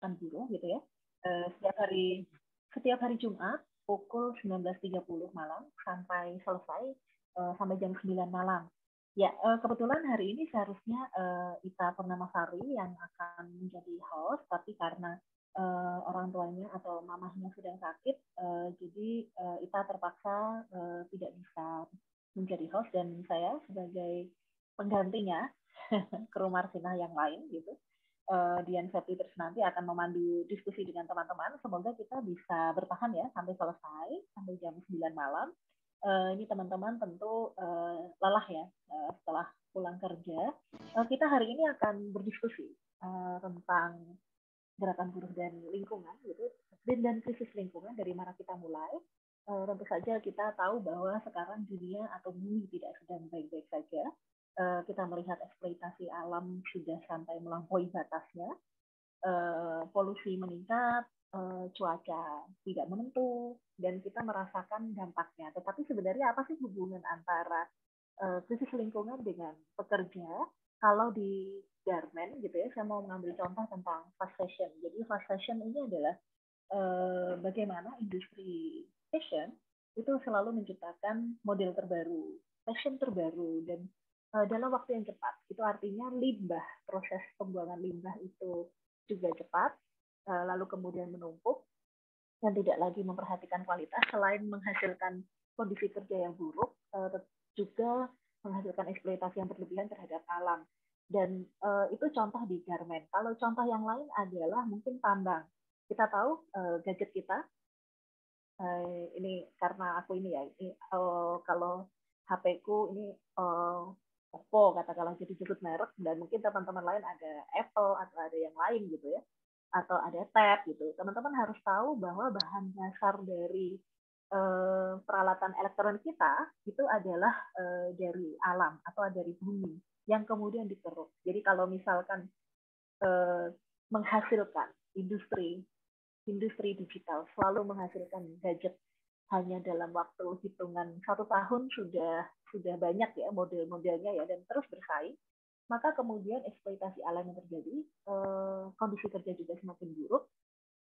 kan gitu ya. Uh, setiap hari setiap hari Jumat pukul 19.30 malam sampai selesai uh, sampai jam 9 malam. Ya, uh, kebetulan hari ini seharusnya uh, Ita Purnamasari yang akan menjadi host, tapi karena uh, orang tuanya atau mamahnya sedang sakit, uh, jadi uh, Ita terpaksa uh, tidak bisa menjadi host dan saya sebagai penggantinya ke rumah Sina yang lain gitu uh, Dian Septi nanti akan memandu diskusi dengan teman-teman. Semoga kita bisa bertahan ya sampai selesai, sampai jam 9 malam. Uh, ini teman-teman tentu uh, lelah ya uh, setelah pulang kerja. Uh, kita hari ini akan berdiskusi uh, tentang gerakan buruh dan lingkungan gitu dan, dan krisis lingkungan dari mana kita mulai tentu saja kita tahu bahwa sekarang dunia atau bumi tidak sedang baik-baik saja Eh, kita melihat eksploitasi alam sudah sampai melampaui batasnya, eh, polusi meningkat, eh, cuaca tidak menentu, dan kita merasakan dampaknya. Tetapi sebenarnya apa sih hubungan antara krisis lingkungan dengan pekerja? Kalau di garment gitu ya, saya mau mengambil contoh tentang fast fashion. Jadi fast fashion ini adalah bagaimana industri fashion itu selalu menciptakan model terbaru, fashion terbaru, dan Eh, dalam waktu yang cepat. Itu artinya limbah, proses pembuangan limbah itu juga cepat, eh, lalu kemudian menumpuk, dan tidak lagi memperhatikan kualitas selain menghasilkan kondisi kerja yang buruk, eh, juga menghasilkan eksploitasi yang berlebihan terhadap alam. Dan itu contoh di garment. Kalau contoh yang lain adalah mungkin tambang. Kita tahu gadget kita, ini karena aku ini ya, ini, oh, kalau HP ku ini uh, Oppo katakanlah jadi sebut merek dan mungkin teman-teman lain ada Apple atau ada yang lain gitu ya atau ada Tab gitu teman-teman harus tahu bahwa bahan dasar dari eh, peralatan elektron kita itu adalah eh, dari alam atau dari bumi yang kemudian dikeruk jadi kalau misalkan eh, menghasilkan industri industri digital selalu menghasilkan gadget hanya dalam waktu hitungan satu tahun sudah sudah banyak ya model-modelnya ya dan terus bersaing, maka kemudian eksploitasi alam yang terjadi, eh, kondisi kerja juga semakin buruk.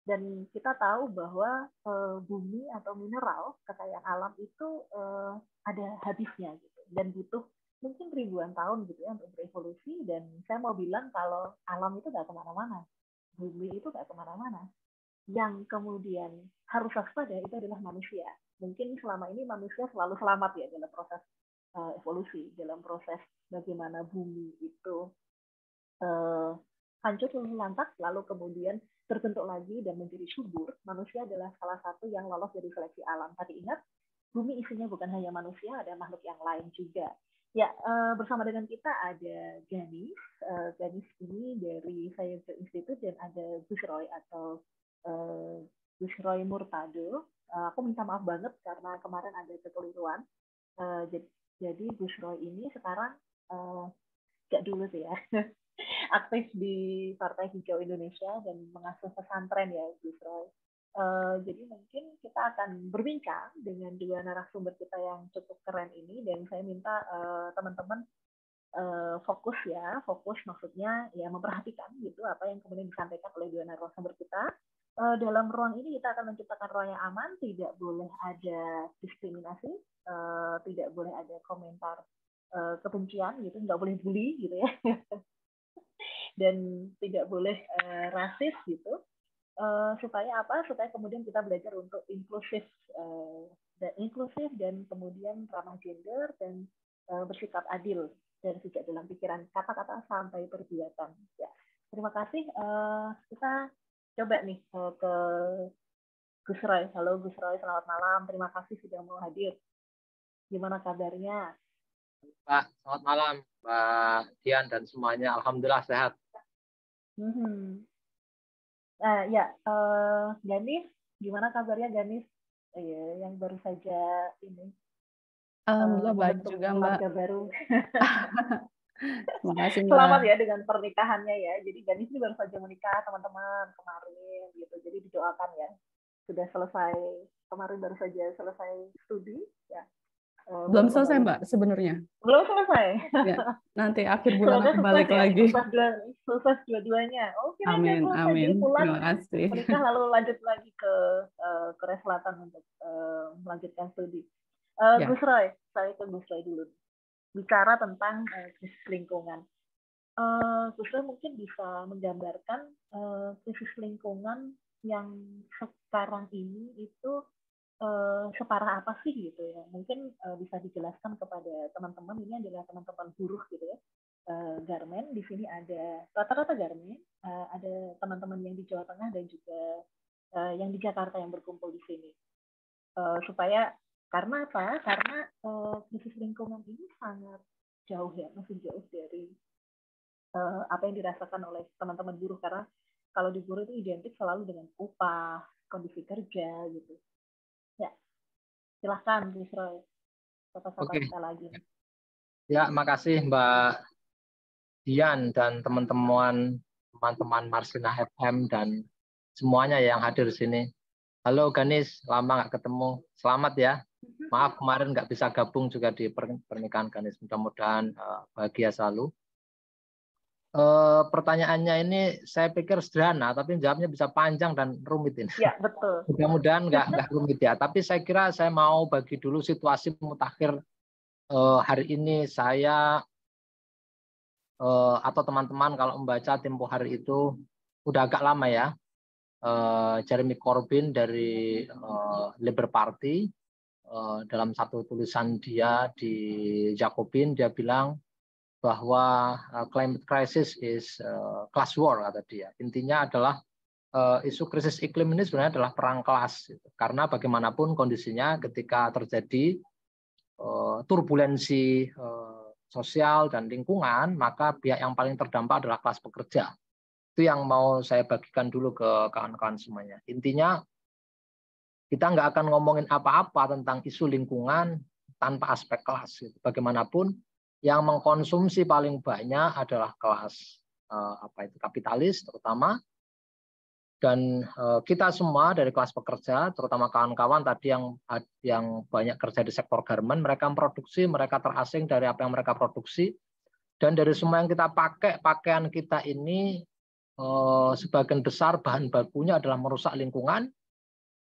Dan kita tahu bahwa eh, bumi atau mineral kekayaan alam itu eh, ada habisnya gitu dan butuh mungkin ribuan tahun gitu ya untuk berevolusi dan saya mau bilang kalau alam itu nggak kemana-mana bumi itu nggak kemana-mana yang kemudian harus waspada itu adalah manusia mungkin selama ini manusia selalu selamat ya dalam proses uh, evolusi dalam proses bagaimana bumi itu uh, hancur lalu lantak lalu kemudian terbentuk lagi dan menjadi subur manusia adalah salah satu yang lolos dari seleksi alam tapi ingat bumi isinya bukan hanya manusia ada makhluk yang lain juga ya uh, bersama dengan kita ada Ganis uh, Ganis ini dari Science Institute dan ada Gus atau uh, Gus Murtado uh, aku minta maaf banget karena kemarin ada kekeliruan uh, jadi jadi Bushro ini sekarang uh, dulu sih ya aktif di Partai Hijau Indonesia dan mengasuh pesantren ya Bushro. Uh, eh, jadi mungkin kita akan berbincang dengan dua narasumber kita yang cukup keren ini dan saya minta uh, teman-teman uh, fokus ya fokus maksudnya ya memperhatikan gitu apa yang kemudian disampaikan oleh dua narasumber kita uh, dalam ruang ini kita akan menciptakan ruang yang aman, tidak boleh ada diskriminasi, uh, tidak boleh ada komentar uh, kebencian gitu, nggak boleh bully gitu ya, dan tidak boleh uh, rasis gitu. Uh, supaya apa? Supaya kemudian kita belajar untuk inklusif uh, dan inklusif dan kemudian ramah gender dan uh, bersikap adil dan tidak dalam pikiran kata-kata sampai perbuatan. Ya. Terima kasih. Uh, kita coba nih ke, ke Gus Roy. Halo Gus Roy, selamat malam. Terima kasih sudah mau hadir. Gimana kabarnya? Pak, selamat malam pak Dian dan semuanya. Alhamdulillah sehat. Hmm. Nah, ya, uh, Ganis, gimana kabarnya Ganis? Oh, iya, yang baru saja ini. Alhamdulillah um, baik juga Mbak. baru. Makasih. Selamat ya dengan pernikahannya ya. Jadi Ganis ini baru saja menikah teman-teman kemarin gitu. Jadi didoakan ya. Sudah selesai kemarin baru saja selesai studi ya. Eh, Belum selesai Mbak sebenarnya. Belum selesai. Ya, nanti akhir bulan aku balik ya. lagi. selesai dua-duanya. Oke. Okay, amin amin. pulang, Terima kasih. Menikah lalu lanjut lagi ke uh, Korea Selatan untuk uh, melanjutkan studi. Uh, ya. Gus Roy, saya ke Gus Roy dulu bicara tentang eh, krisis lingkungan. Uh, eh, Suster mungkin bisa menggambarkan eh, krisis lingkungan yang sekarang ini itu separah apa sih gitu ya? Mungkin bisa dijelaskan kepada teman-teman ini adalah teman-teman buruh gitu ya. garmen di sini ada rata-rata garmen, ada teman-teman yang di Jawa Tengah dan juga yang di Jakarta yang berkumpul di sini supaya karena apa? Karena uh, lingkungan ini sangat jauh ya, masih jauh dari uh, apa yang dirasakan oleh teman-teman buruh karena kalau di buruh itu identik selalu dengan upah, kondisi kerja gitu. Ya, silahkan Gus Oke sapa okay. lagi. Ya, makasih Mbak Dian dan teman-teman teman-teman Marsina FM dan semuanya yang hadir di sini. Halo Ganis, lama nggak ketemu. Selamat ya Maaf kemarin nggak bisa gabung juga di pernikahan Ganis. Mudah-mudahan eh, bahagia selalu. E, pertanyaannya ini saya pikir sederhana, tapi jawabnya bisa panjang dan rumit ini. Ya betul. Mudah-mudahan nggak nggak rumit ya. Tapi saya kira saya mau bagi dulu situasi mutakhir e, hari ini saya e, atau teman-teman kalau membaca tempo hari itu udah agak lama ya. Jeremy Corbyn dari Labour Party Eh, dalam satu tulisan dia di Jacobin dia bilang bahwa eh, climate crisis is eh, class war kata dia. Intinya adalah isu krisis iklim ini sebenarnya adalah perang kelas gitu. karena bagaimanapun kondisinya ketika terjadi turbulensi sosial dan lingkungan maka pihak yang paling terdampak adalah kelas pekerja itu yang mau saya bagikan dulu ke kawan-kawan semuanya intinya kita nggak akan ngomongin apa-apa tentang isu lingkungan tanpa aspek kelas. Gitu. Bagaimanapun, yang mengkonsumsi paling banyak adalah kelas eh, apa itu kapitalis terutama dan eh, kita semua dari kelas pekerja terutama kawan-kawan tadi yang yang banyak kerja di sektor garment mereka memproduksi mereka terasing dari apa yang mereka produksi dan dari semua yang kita pakai pakaian kita ini eh, sebagian besar bahan bakunya adalah merusak lingkungan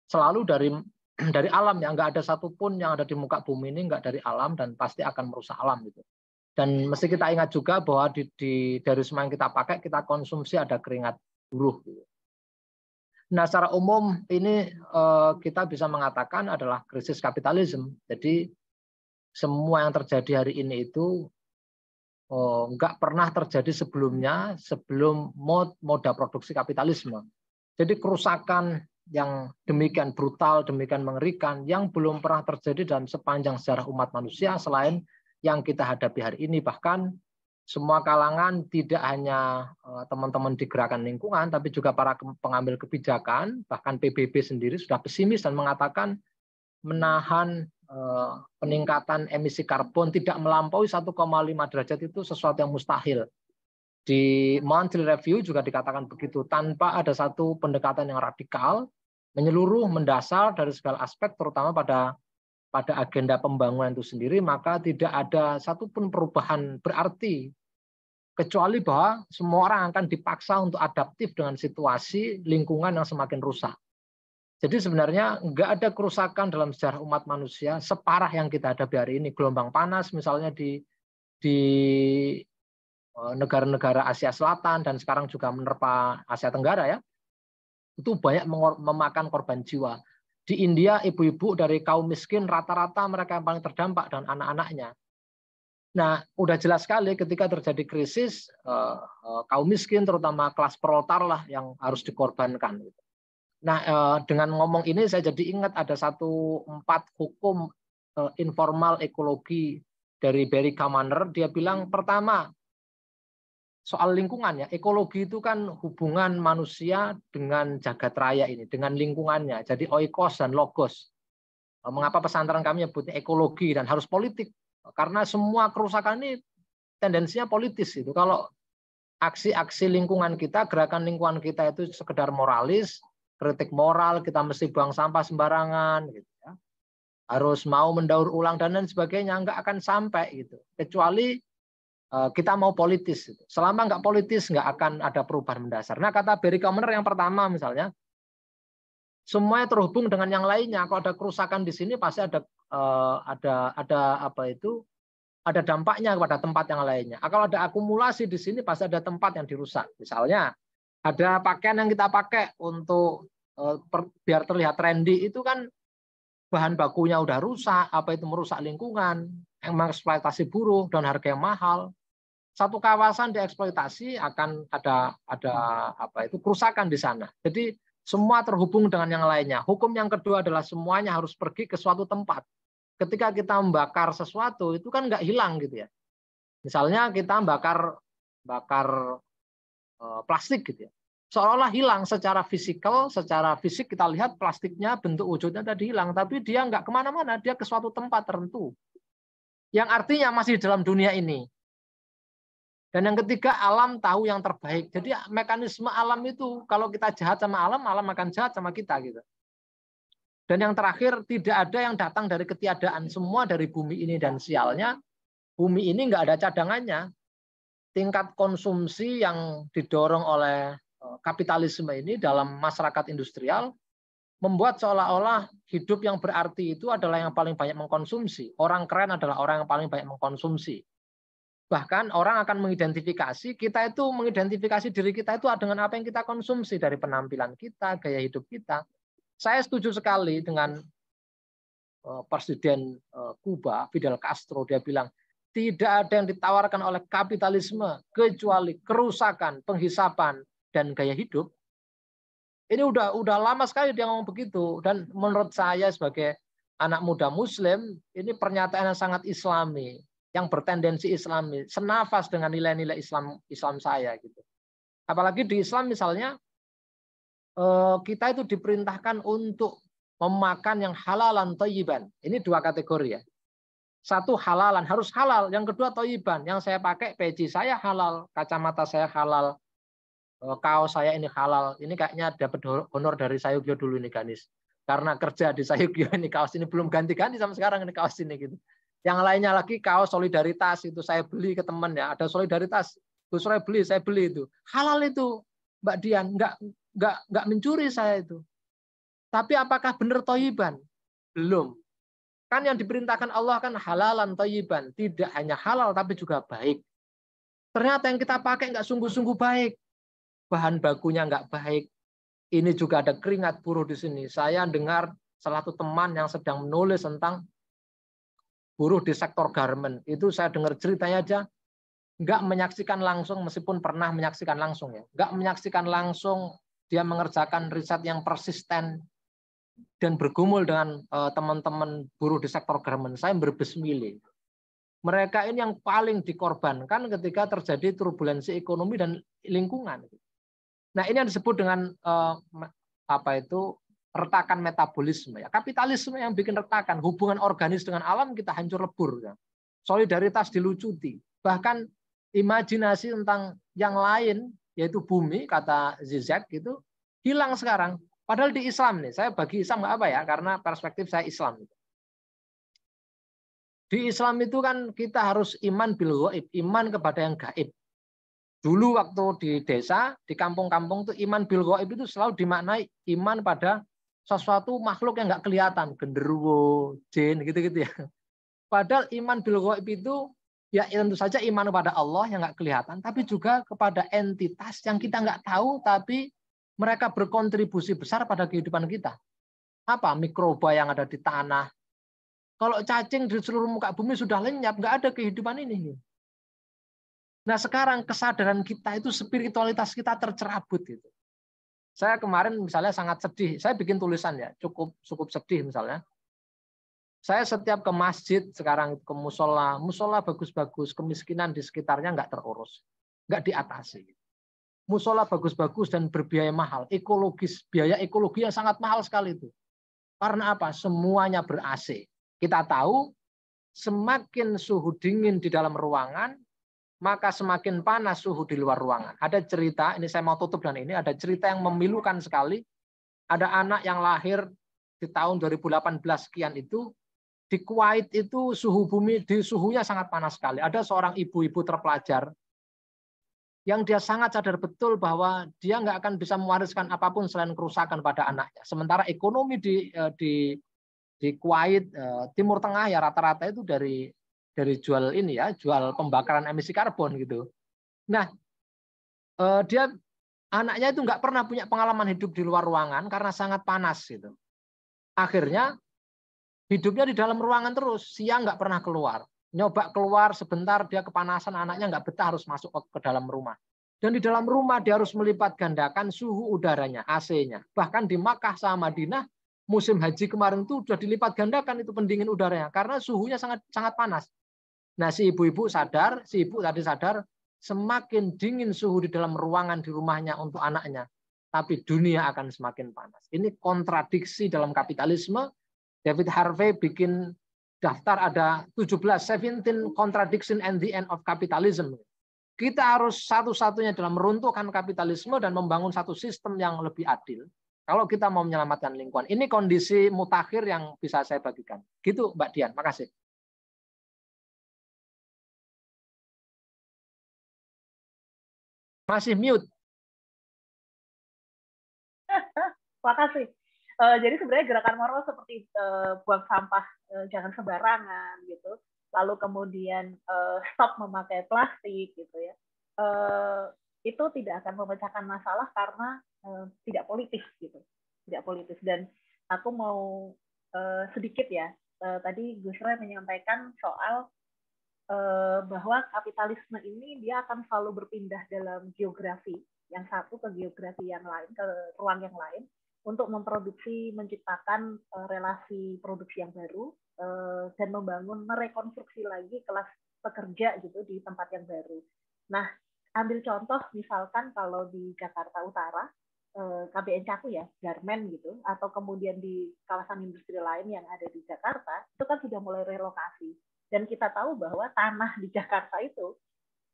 selalu dari dari alam ya nggak ada satupun yang ada di muka bumi ini nggak dari alam dan pasti akan merusak alam gitu dan mesti kita ingat juga bahwa di, di dari semua yang kita pakai kita konsumsi ada keringat buruh gitu. nah secara umum ini eh, kita bisa mengatakan adalah krisis kapitalisme jadi semua yang terjadi hari ini itu eh, nggak pernah terjadi sebelumnya sebelum mod, moda produksi kapitalisme jadi kerusakan yang demikian brutal, demikian mengerikan, yang belum pernah terjadi dalam sepanjang sejarah umat manusia selain yang kita hadapi hari ini. Bahkan semua kalangan tidak hanya eh, teman-teman di gerakan lingkungan, tapi juga para pengambil kebijakan, bahkan PBB sendiri sudah pesimis dan mengatakan menahan eh, peningkatan emisi karbon tidak melampaui 1,5 derajat itu sesuatu yang mustahil. Di monthly review juga dikatakan begitu, tanpa ada satu pendekatan yang radikal, menyeluruh, mendasar dari segala aspek, terutama pada pada agenda pembangunan itu sendiri, maka tidak ada satupun perubahan berarti kecuali bahwa semua orang akan dipaksa untuk adaptif dengan situasi lingkungan yang semakin rusak. Jadi sebenarnya nggak ada kerusakan dalam sejarah umat manusia separah yang kita hadapi hari ini. Gelombang panas misalnya di di Eh, negara-negara Asia Selatan dan sekarang juga menerpa Asia Tenggara ya itu banyak memakan korban jiwa di India ibu-ibu dari kaum miskin rata-rata mereka yang paling terdampak dan anak-anaknya nah udah jelas sekali ketika terjadi krisis eh, eh, kaum miskin terutama kelas proletar lah yang harus dikorbankan nah dengan ngomong ini saya jadi ingat ada satu empat hukum informal ekologi dari Barry Kamaner dia bilang pertama soal lingkungan ya. Ekologi itu kan hubungan manusia dengan jagat raya ini, dengan lingkungannya. Jadi oikos dan logos. Eh, mengapa pesantren kami nyebutnya ekologi dan harus politik? Karena semua kerusakan ini tendensinya politis itu. Kalau aksi-aksi lingkungan kita, gerakan lingkungan kita itu sekedar moralis, kritik moral, kita mesti buang sampah sembarangan gitu ya. Harus mau mendaur ulang dan lain sebagainya nggak akan sampai gitu. Kecuali Eh, kita mau politis. Gitu. Selama nggak politis, nggak akan ada perubahan mendasar. Nah, kata Barry Commoner yang pertama misalnya, semuanya terhubung dengan yang lainnya. Kalau ada kerusakan di sini, pasti ada eh, ada ada apa itu ada dampaknya kepada tempat yang lainnya. Nah, kalau ada akumulasi di sini, pasti ada tempat yang dirusak. Misalnya, ada pakaian yang kita pakai untuk eh, biar terlihat trendy itu kan bahan bakunya udah rusak, apa itu merusak lingkungan, mengeksploitasi buruh dan harga yang mahal. Satu kawasan dieksploitasi akan ada ada apa itu kerusakan di sana. Jadi semua terhubung dengan yang lainnya. Hukum yang kedua adalah semuanya harus pergi ke suatu tempat. Ketika kita membakar sesuatu itu kan nggak hilang gitu ya. Misalnya kita membakar bakar eh, plastik gitu ya. Seolah-olah hilang secara fisikal, secara fisik kita lihat plastiknya bentuk wujudnya tadi hilang, tapi dia nggak kemana-mana, dia ke suatu tempat tertentu yang artinya masih dalam dunia ini. Dan yang ketiga, alam tahu yang terbaik. Jadi mekanisme alam itu, kalau kita jahat sama alam, alam akan jahat sama kita. gitu. Dan yang terakhir, tidak ada yang datang dari ketiadaan. Semua dari bumi ini dan sialnya, bumi ini enggak ada cadangannya. Tingkat konsumsi yang didorong oleh eh, kapitalisme ini dalam masyarakat industrial membuat seolah-olah hidup yang berarti itu adalah yang paling banyak mengkonsumsi. Orang keren adalah orang yang paling banyak mengkonsumsi. Bahkan orang akan mengidentifikasi, kita itu mengidentifikasi diri kita itu dengan apa yang kita konsumsi dari penampilan kita, gaya hidup kita. Saya setuju sekali dengan eh, Presiden Kuba, eh, Fidel Castro, dia bilang, tidak ada yang ditawarkan oleh kapitalisme kecuali kerusakan, penghisapan, dan gaya hidup. Ini udah udah lama sekali dia ngomong begitu dan menurut saya sebagai anak muda muslim ini pernyataan yang sangat islami yang bertendensi islami senafas dengan nilai-nilai Islam Islam saya gitu. Apalagi di Islam misalnya eh, kita itu diperintahkan untuk memakan yang halalan toyiban. Ini dua kategori ya. Satu halalan harus halal, yang kedua toyiban. Yang saya pakai peci saya halal, kacamata saya halal, Eh, kaos saya ini halal. Ini kayaknya dapat honor dari Sayugyo dulu nih Ganis. Karena kerja di Sayugyo ini kaos ini belum ganti-ganti sama sekarang ini kaos ini gitu. Yang lainnya lagi kaos solidaritas itu saya beli ke teman ya. Ada solidaritas, Gus saya beli, saya beli itu. Halal itu Mbak Dian, nggak nggak nggak mencuri saya itu. Tapi apakah benar toyiban? Belum. Kan yang diperintahkan Allah kan halalan toyiban. Tidak hanya halal tapi juga baik. Ternyata yang kita pakai nggak sungguh-sungguh baik bahan bakunya nggak baik. Ini juga ada keringat buruh di sini. Saya dengar salah satu teman yang sedang menulis tentang buruh di sektor garment. Itu saya dengar ceritanya aja, nggak menyaksikan langsung meskipun pernah menyaksikan langsung ya. Nggak menyaksikan langsung dia mengerjakan riset yang persisten dan bergumul dengan eh, teman-teman buruh di sektor garment. Saya berbesmili. Mereka ini yang paling dikorbankan ketika terjadi turbulensi ekonomi dan lingkungan. Nah, ini yang disebut dengan eh, apa itu retakan metabolisme ya. Kapitalisme yang bikin retakan, hubungan organis dengan alam kita hancur lebur ya. Solidaritas dilucuti. Bahkan imajinasi tentang yang lain yaitu bumi kata Zizek itu hilang sekarang. Padahal di Islam nih, saya bagi Islam nggak apa ya karena perspektif saya Islam. Di Islam itu kan kita harus iman bil iman kepada yang gaib. Dulu waktu di desa, di kampung-kampung itu iman bil itu selalu dimaknai iman pada sesuatu makhluk yang nggak kelihatan, genderuwo, jin, gitu-gitu ya. Padahal iman bil itu ya tentu saja iman kepada Allah yang nggak kelihatan, tapi juga kepada entitas yang kita nggak tahu, tapi mereka berkontribusi besar pada kehidupan kita. Apa mikroba yang ada di tanah? Kalau cacing di seluruh muka bumi sudah lenyap, nggak ada kehidupan ini. Nah sekarang kesadaran kita itu spiritualitas kita tercerabut itu. Saya kemarin misalnya sangat sedih. Saya bikin tulisan ya, cukup cukup sedih misalnya. Saya setiap ke masjid sekarang ke musola, musola bagus-bagus, kemiskinan di sekitarnya nggak terurus, nggak diatasi. Musola bagus-bagus dan berbiaya mahal, ekologis, biaya ekologi yang sangat mahal sekali itu. Karena apa? Semuanya ber AC. Kita tahu semakin suhu dingin di dalam ruangan, maka semakin panas suhu di luar ruangan. Ada cerita, ini saya mau tutup dan ini ada cerita yang memilukan sekali. Ada anak yang lahir di tahun 2018 sekian itu di Kuwait itu suhu bumi di suhunya sangat panas sekali. Ada seorang ibu-ibu terpelajar yang dia sangat sadar betul bahwa dia nggak akan bisa mewariskan apapun selain kerusakan pada anaknya. Sementara ekonomi di eh, di di Kuwait eh, Timur Tengah ya rata-rata itu dari dari jual ini ya, jual pembakaran emisi karbon gitu. Nah, eh, dia anaknya itu nggak pernah punya pengalaman hidup di luar ruangan karena sangat panas gitu. Akhirnya hidupnya di dalam ruangan terus, siang nggak pernah keluar. Nyoba keluar sebentar dia kepanasan, anaknya nggak betah harus masuk ke dalam rumah. Dan di dalam rumah dia harus melipat gandakan suhu udaranya, AC-nya. Bahkan di Makkah sama Madinah musim haji kemarin itu sudah dilipat gandakan itu pendingin udaranya karena suhunya sangat sangat panas. Nah, si ibu-ibu sadar, si ibu tadi sadar, semakin dingin suhu di dalam ruangan di rumahnya untuk anaknya, tapi dunia akan semakin panas. Ini kontradiksi dalam kapitalisme. David Harvey bikin daftar ada 17, 17 contradiction and the end of capitalism. Kita harus satu-satunya dalam meruntuhkan kapitalisme dan membangun satu sistem yang lebih adil. Kalau kita mau menyelamatkan lingkungan. Ini kondisi mutakhir yang bisa saya bagikan. Gitu Mbak Dian, makasih. Masih mute. Makasih. kasih. Eh, jadi sebenarnya gerakan moral seperti eh, buang sampah eh, jangan sembarangan gitu, lalu kemudian uh, stop memakai plastik gitu ya, itu tidak akan memecahkan masalah karena tidak politis gitu, tidak politis. Dan aku mau sedikit ya, tadi Gusra menyampaikan soal uh, bahwa kapitalisme ini dia akan selalu berpindah dalam geografi yang satu ke geografi yang lain ke ruang yang lain untuk memproduksi menciptakan uh, relasi produksi yang baru uh, dan membangun merekonstruksi lagi kelas pekerja gitu di tempat yang baru. Nah, ambil contoh misalkan kalau di Jakarta Utara KBN Caku ya, garmen gitu, atau kemudian di kawasan industri lain yang ada di Jakarta, itu kan sudah mulai relokasi. Dan kita tahu bahwa tanah di Jakarta itu,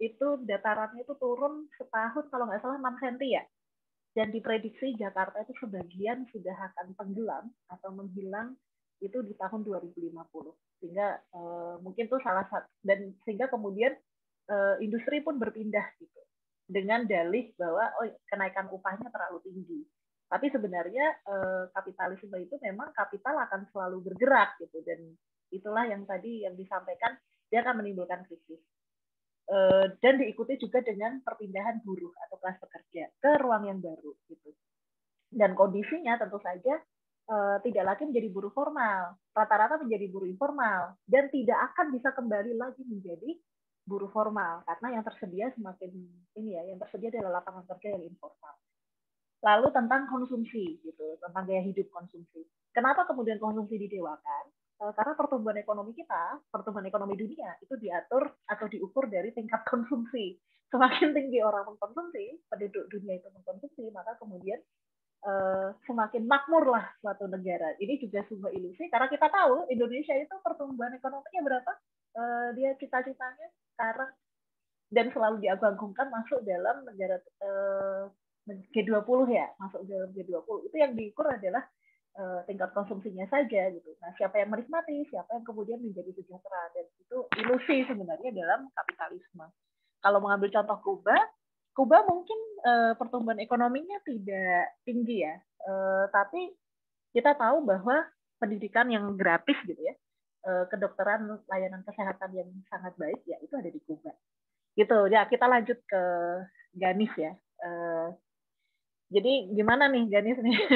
itu datarannya itu turun setahun kalau nggak salah 6 cm ya. Dan diprediksi Jakarta itu sebagian sudah akan tenggelam atau menghilang itu di tahun 2050. Sehingga e, mungkin itu salah satu dan sehingga kemudian e, industri pun berpindah gitu dengan dalih bahwa oh kenaikan upahnya terlalu tinggi. Tapi sebenarnya e, kapitalisme itu memang kapital akan selalu bergerak gitu dan itulah yang tadi yang disampaikan dia akan menimbulkan krisis e, dan diikuti juga dengan perpindahan buruh atau kelas pekerja ke ruang yang baru gitu dan kondisinya tentu saja e, tidak lagi menjadi buruh formal rata-rata menjadi buruh informal dan tidak akan bisa kembali lagi menjadi buruh formal karena yang tersedia semakin ini ya yang tersedia adalah lapangan kerja yang informal lalu tentang konsumsi gitu tentang gaya hidup konsumsi kenapa kemudian konsumsi didewakan Eh, karena pertumbuhan ekonomi kita, pertumbuhan ekonomi dunia itu diatur atau diukur dari tingkat konsumsi. Semakin tinggi orang mengkonsumsi, penduduk dunia itu mengkonsumsi, maka kemudian eh, semakin makmur lah suatu negara. Ini juga sebuah ilusi karena kita tahu Indonesia itu pertumbuhan ekonominya berapa? Eh, dia cita-citanya sekarang dan selalu diagung-agungkan masuk dalam negara G20 ya, masuk dalam G20. Itu yang diukur adalah Eh, tingkat konsumsinya saja gitu. Nah, siapa yang menikmati, siapa yang kemudian menjadi sejahtera dan itu ilusi sebenarnya dalam kapitalisme. Kalau mengambil contoh Kuba, Kuba mungkin uh, pertumbuhan ekonominya tidak tinggi ya, uh, tapi kita tahu bahwa pendidikan yang gratis gitu ya, uh, kedokteran, layanan kesehatan yang sangat baik ya itu ada di Kuba. Gitu. Ya kita lanjut ke Ganis ya. Uh, jadi gimana nih Ganis nih?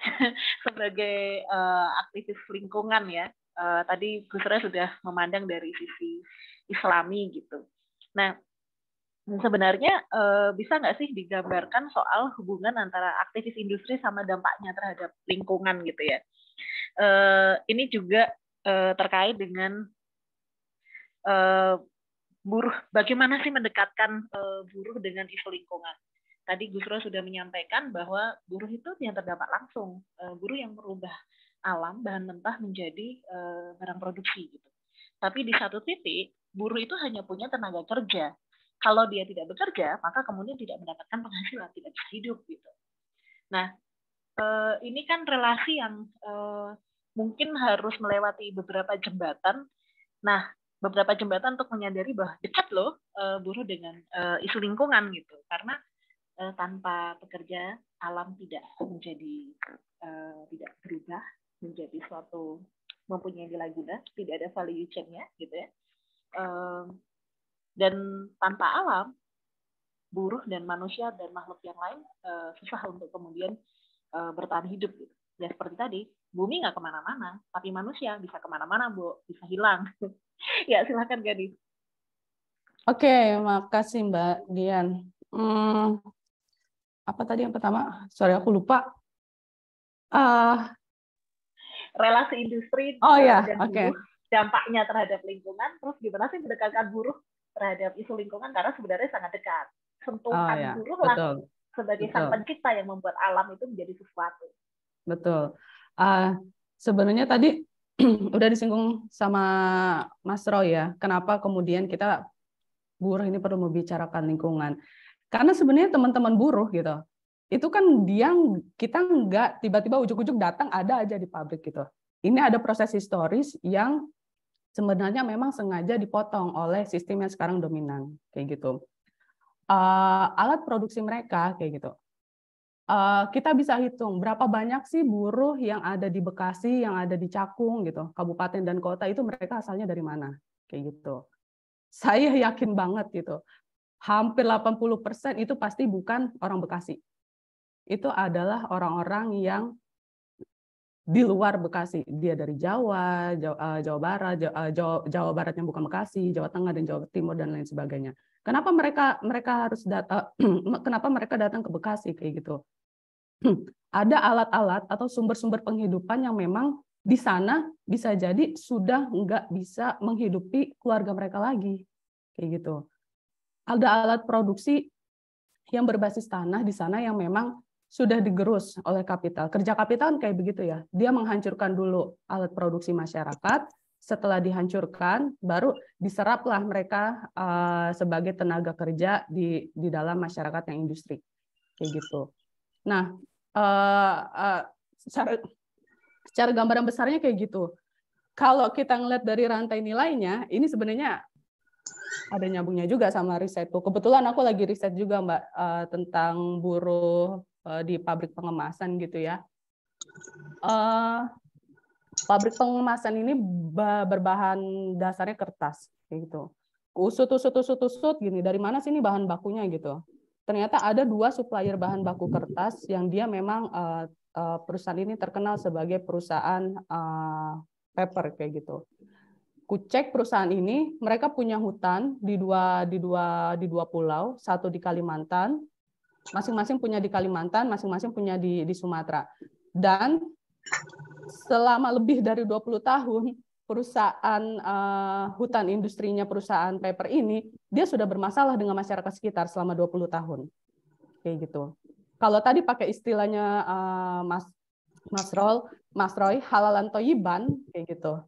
sebagai uh, aktivis lingkungan ya. Uh, tadi Gusra sudah memandang dari sisi Islami gitu. Nah, sebenarnya uh, bisa nggak sih digambarkan soal hubungan antara aktivis industri sama dampaknya terhadap lingkungan gitu ya? Uh, ini juga uh, terkait dengan buruh. Bagaimana sih mendekatkan buruh dengan isu lingkungan? tadi Gusro sudah menyampaikan bahwa buruh itu yang terdapat langsung, uh, buruh yang merubah alam bahan mentah menjadi eh, barang produksi gitu. Tapi di satu titik buruh itu hanya punya tenaga kerja. Kalau dia tidak bekerja, maka kemudian tidak mendapatkan penghasilan, tidak bisa hidup gitu. Nah, eh, ini kan relasi yang mungkin harus melewati beberapa jembatan. Nah, beberapa jembatan untuk menyadari bahwa dekat loh buruh dengan isu lingkungan gitu, karena uh, tanpa pekerja alam tidak menjadi uh, tidak berubah menjadi suatu mempunyai nilai guna tidak ada value chainnya gitu ya uh, dan tanpa alam buruh dan manusia dan makhluk yang lain uh, susah untuk kemudian uh, bertahan hidup gitu. ya seperti tadi bumi nggak kemana-mana tapi manusia bisa kemana-mana bu bisa hilang ya silahkan gadis oke okay, makasih mbak Dian hmm, apa tadi yang pertama? Sorry aku lupa. Uh, relasi industri. Oh ya, oke. Okay. Dampaknya terhadap lingkungan, terus gimana sih mendekatkan buruh terhadap isu lingkungan karena sebenarnya sangat dekat. Sentuhan oh, ya. buruh lah sebagai Betul. sang pencipta yang membuat alam itu menjadi sesuatu. Betul. Uh, sebenarnya tadi udah disinggung sama Mas Roy ya, kenapa kemudian kita buruh ini perlu membicarakan lingkungan. Karena sebenarnya teman-teman buruh gitu, itu kan dia kita nggak tiba-tiba ujuk-ujuk datang ada aja di pabrik gitu. Ini ada proses historis yang sebenarnya memang sengaja dipotong oleh sistem yang sekarang dominan kayak gitu. Uh, alat produksi mereka kayak gitu. Uh, kita bisa hitung berapa banyak sih buruh yang ada di Bekasi, yang ada di Cakung gitu, kabupaten dan kota itu mereka asalnya dari mana, kayak gitu. Saya yakin banget gitu, hampir 80% itu pasti bukan orang Bekasi. Itu adalah orang-orang yang di luar Bekasi. Dia dari Jawa, Jawa, eh, Jawa Barat, Jawa, eh, Jawa Barat yang bukan Bekasi, Jawa Tengah dan Jawa Timur dan lain sebagainya. Kenapa mereka mereka harus eh, kenapa mereka datang ke Bekasi kayak gitu? Ada alat-alat atau sumber-sumber penghidupan yang memang di sana bisa jadi sudah nggak bisa menghidupi keluarga mereka lagi kayak gitu ada alat produksi yang berbasis tanah di sana yang memang sudah digerus oleh kapital. Kerja kapital kan kayak begitu ya. Dia menghancurkan dulu alat produksi masyarakat, setelah dihancurkan baru diseraplah mereka eh, sebagai tenaga kerja di di dalam masyarakat yang industri kayak gitu. Nah, uh, uh, secara secara gambaran besarnya kayak gitu. Kalau kita ngeliat dari rantai nilainya, ini sebenarnya ada nyambungnya juga sama risetku. Kebetulan aku lagi riset juga Mbak uh, tentang buruh uh, di pabrik pengemasan gitu ya. Uh, pabrik pengemasan ini berbahan dasarnya kertas gitu. Usut usut usut usut gini dari mana sih ini bahan bakunya gitu. Ternyata ada dua supplier bahan baku kertas yang dia memang uh, uh, perusahaan ini terkenal sebagai perusahaan uh, paper kayak gitu kucek perusahaan ini mereka punya hutan di dua di dua di dua pulau, satu di Kalimantan, masing-masing punya di Kalimantan, masing-masing punya di di Sumatera. Dan selama lebih dari 20 tahun perusahaan uh, hutan industrinya perusahaan paper ini dia sudah bermasalah dengan masyarakat sekitar selama 20 tahun. Kayak gitu. Kalau tadi pakai istilahnya uh, Mas Mas Rol, Mas Roy halalan toyiban kayak gitu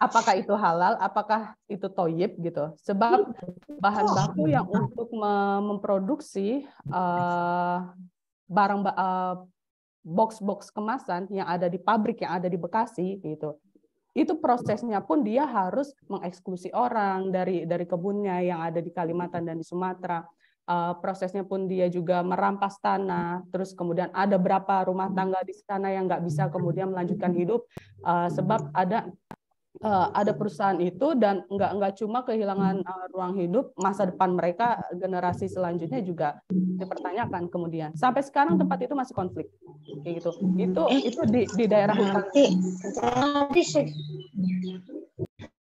apakah itu halal, apakah itu toyib gitu. Sebab bahan oh. baku yang untuk memproduksi eh, barang eh, box-box kemasan yang ada di pabrik yang ada di Bekasi gitu. Itu prosesnya pun dia harus mengeksklusi orang dari dari kebunnya yang ada di Kalimantan dan di Sumatera. Uh, prosesnya pun dia juga merampas tanah, terus kemudian ada berapa rumah tangga di sana yang nggak bisa kemudian melanjutkan hidup uh, sebab ada uh, ada perusahaan itu dan nggak nggak cuma kehilangan uh, ruang hidup masa depan mereka generasi selanjutnya juga dipertanyakan kemudian sampai sekarang tempat itu masih konflik kayak gitu itu eh, itu di di daerah hutan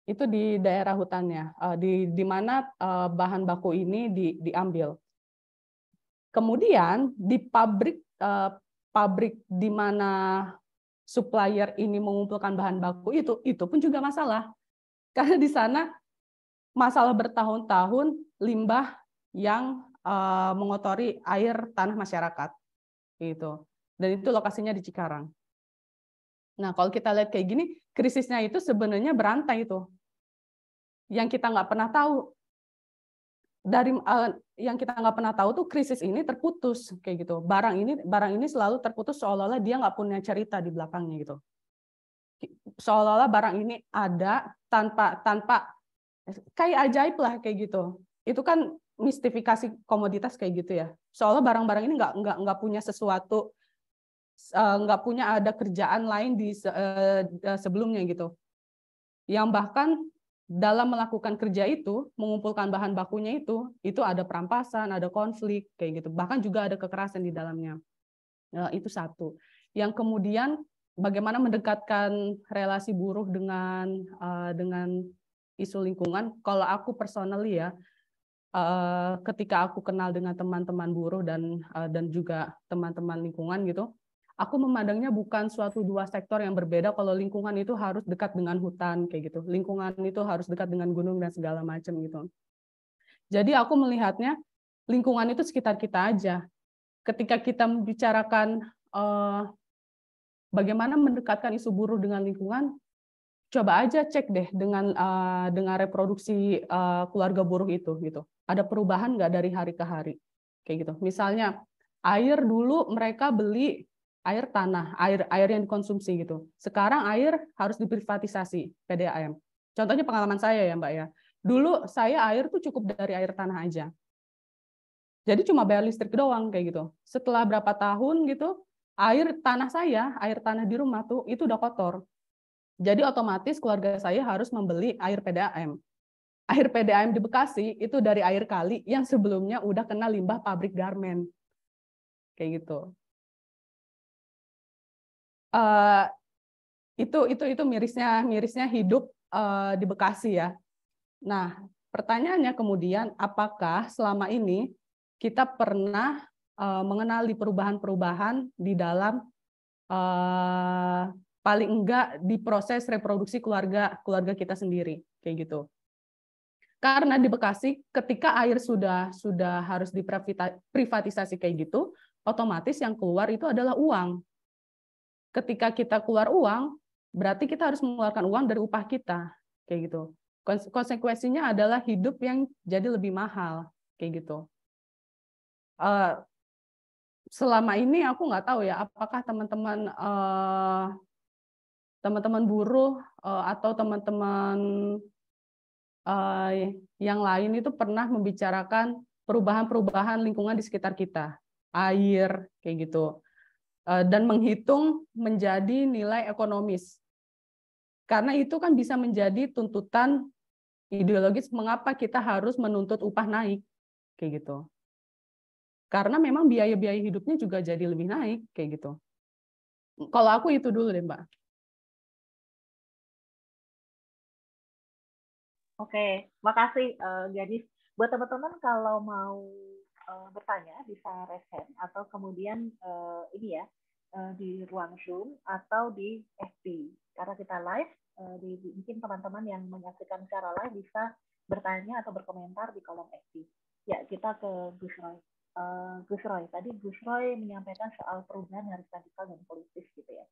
itu di daerah hutannya uh, di di mana uh, bahan baku ini di, diambil kemudian di pabrik uh, pabrik di mana supplier ini mengumpulkan bahan baku itu, itu pun juga masalah. Karena di sana masalah bertahun-tahun limbah yang uh, mengotori air tanah masyarakat. Gitu. Dan itu lokasinya di Cikarang. Nah, kalau kita lihat kayak gini, krisisnya itu sebenarnya berantai itu. Yang kita nggak pernah tahu dari uh, yang kita nggak pernah tahu tuh krisis ini terputus kayak gitu barang ini barang ini selalu terputus seolah-olah dia nggak punya cerita di belakangnya gitu seolah-olah barang ini ada tanpa tanpa kayak ajaib lah kayak gitu itu kan mistifikasi komoditas kayak gitu ya seolah barang-barang ini nggak nggak nggak punya sesuatu eh, nggak punya ada kerjaan lain di eh, sebelumnya gitu yang bahkan dalam melakukan kerja itu, mengumpulkan bahan bakunya itu, itu ada perampasan, ada konflik, kayak gitu. Bahkan juga ada kekerasan di dalamnya. Nah, itu satu. Yang kemudian bagaimana mendekatkan relasi buruh dengan uh, dengan isu lingkungan. Kalau aku personally ya, uh, ketika aku kenal dengan teman-teman buruh dan uh, dan juga teman-teman lingkungan gitu, aku memandangnya bukan suatu dua sektor yang berbeda kalau lingkungan itu harus dekat dengan hutan kayak gitu lingkungan itu harus dekat dengan gunung dan segala macam gitu jadi aku melihatnya lingkungan itu sekitar kita aja ketika kita membicarakan eh, bagaimana mendekatkan isu buruh dengan lingkungan coba aja cek deh dengan eh, dengan reproduksi eh, keluarga buruh itu gitu ada perubahan nggak dari hari ke hari kayak gitu misalnya air dulu mereka beli air tanah, air air yang dikonsumsi gitu. Sekarang air harus diprivatisasi PDAM. Contohnya pengalaman saya ya Mbak ya. Dulu saya air tuh cukup dari air tanah aja. Jadi cuma bayar listrik doang kayak gitu. Setelah berapa tahun gitu, air tanah saya, air tanah di rumah tuh itu udah kotor. Jadi otomatis keluarga saya harus membeli air PDAM. Air PDAM di Bekasi itu dari air kali yang sebelumnya udah kena limbah pabrik garmen. Kayak gitu. Eh, itu itu itu mirisnya mirisnya hidup uh, di Bekasi ya. Nah, pertanyaannya kemudian apakah selama ini kita pernah uh, eh, mengenali perubahan-perubahan di dalam uh, paling enggak di proses reproduksi keluarga keluarga kita sendiri kayak gitu. Karena di Bekasi ketika air sudah sudah harus diprivatisasi kayak gitu, otomatis yang keluar itu adalah uang ketika kita keluar uang, berarti kita harus mengeluarkan uang dari upah kita, kayak gitu. Konsekuensinya adalah hidup yang jadi lebih mahal, kayak gitu. Eh, selama ini aku nggak tahu ya apakah teman-teman eh, teman-teman buruh eh, atau teman-teman yang lain itu pernah membicarakan perubahan-perubahan lingkungan di sekitar kita, air kayak gitu. Eh, dan menghitung menjadi nilai ekonomis. Karena itu kan bisa menjadi tuntutan ideologis mengapa kita harus menuntut upah naik kayak gitu. Karena memang biaya-biaya hidupnya juga jadi lebih naik kayak gitu. Kalau aku itu dulu deh, Mbak. Oke, makasih uh, Gadis. Buat teman-teman kalau mau Eh, bertanya bisa raise atau kemudian uh, ini ya uh, di ruang Zoom atau di FB karena kita live uh, di, di, mungkin teman-teman yang menyaksikan secara live bisa bertanya atau berkomentar di kolom FB. Ya kita ke Gus Roy. Uh, Gus Roy tadi Gus Roy menyampaikan soal perubahan harus radikal dan politis gitu ya.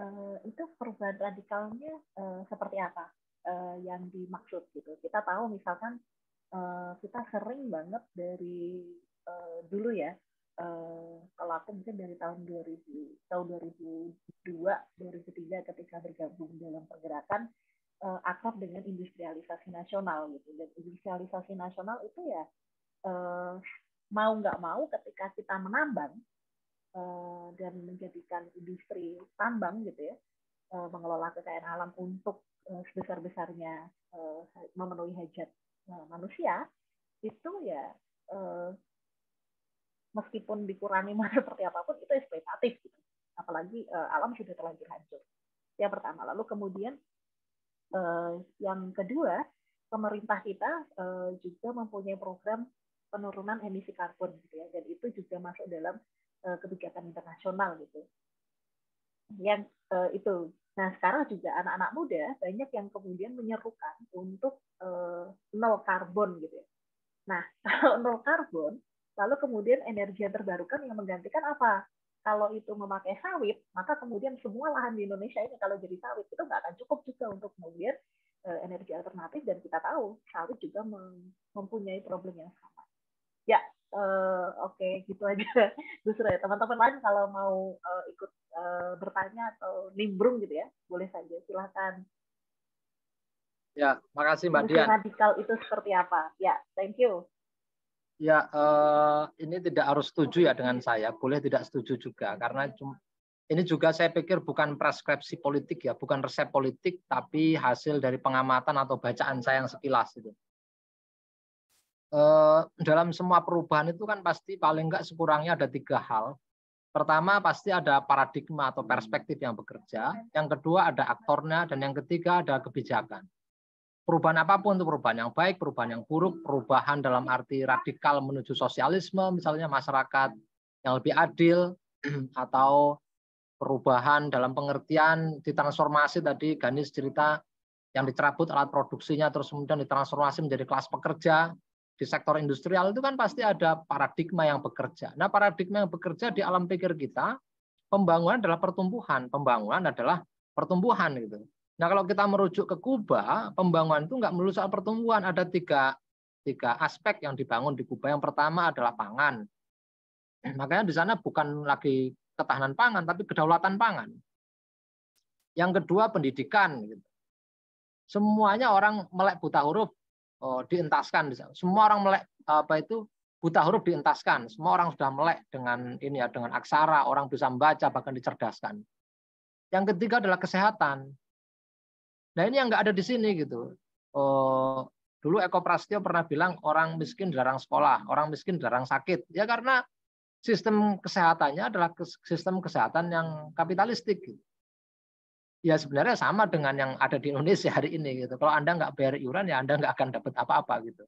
Uh, itu perubahan radikalnya uh, seperti apa uh, yang dimaksud gitu? Kita tahu misalkan kita sering banget dari Eh, dulu ya uh, kalau aku mungkin dari tahun 2000 tahun 2002 2003 ketika bergabung dalam pergerakan uh, akrab dengan industrialisasi nasional gitu dan industrialisasi nasional itu ya uh, mau nggak mau ketika kita menambang uh, dan menjadikan industri tambang gitu ya uh, mengelola kekayaan alam untuk uh, sebesar-besarnya uh, memenuhi hajat uh, manusia itu ya meskipun dikurangi seperti apapun itu ekspektatif, gitu. apalagi uh, alam sudah terlanjur hancur yang pertama lalu kemudian uh, yang kedua pemerintah kita uh, juga mempunyai program penurunan emisi karbon gitu ya dan itu juga masuk dalam uh, kebijakan internasional gitu yang uh, itu nah sekarang juga anak-anak muda banyak yang kemudian menyerukan untuk uh, nol karbon gitu ya nah kalau nol karbon Lalu kemudian energi yang terbarukan yang menggantikan apa? Kalau itu memakai sawit, maka kemudian semua lahan di Indonesia ini kalau jadi sawit itu nggak akan cukup juga untuk kemudian eh, energi alternatif dan kita tahu sawit juga mempunyai problem yang sama. Ya, uh, oke okay, gitu aja justru ya teman-teman lain kalau mau uh, ikut uh, bertanya atau nimbrung gitu ya boleh saja silahkan ya makasih mbak Dian radikal itu seperti apa ya thank you Ya, eh, ini tidak harus setuju ya dengan saya. Boleh tidak setuju juga karena ini juga saya pikir bukan preskripsi politik ya, bukan resep politik, tapi hasil dari pengamatan atau bacaan saya yang sekilas itu. Eh, dalam semua perubahan itu kan pasti paling nggak sekurangnya ada tiga hal. Pertama pasti ada paradigma atau perspektif yang bekerja, yang kedua ada aktornya, dan yang ketiga ada kebijakan perubahan apapun itu perubahan yang baik, perubahan yang buruk, perubahan dalam arti radikal menuju sosialisme, misalnya masyarakat yang lebih adil atau perubahan dalam pengertian ditransformasi tadi Ganis cerita yang dicerabut alat produksinya terus kemudian ditransformasi menjadi kelas pekerja di sektor industrial itu kan pasti ada paradigma yang bekerja. Nah, paradigma yang bekerja di alam pikir kita, pembangunan adalah pertumbuhan, pembangunan adalah pertumbuhan gitu. Nah kalau kita merujuk ke Kuba, pembangunan itu nggak melulu soal pertumbuhan. Ada tiga, tiga aspek yang dibangun di Kuba. Yang pertama adalah pangan. Makanya di sana bukan lagi ketahanan pangan, tapi kedaulatan pangan. Yang kedua pendidikan. Gitu. Semuanya orang melek buta huruf oh, dientaskan. Semua orang melek apa itu buta huruf dientaskan. Semua orang sudah melek dengan ini ya dengan aksara, orang bisa membaca bahkan dicerdaskan. Yang ketiga adalah kesehatan. Nah ini yang nggak ada di sini gitu. Oh, dulu Eko Prasetyo pernah bilang orang miskin jarang sekolah, orang miskin jarang sakit. Ya karena sistem kesehatannya adalah sistem kesehatan yang kapitalistik. Gitu. Ya sebenarnya sama dengan yang ada di Indonesia hari ini gitu. Kalau anda nggak bayar iuran ya anda nggak akan dapat apa-apa gitu.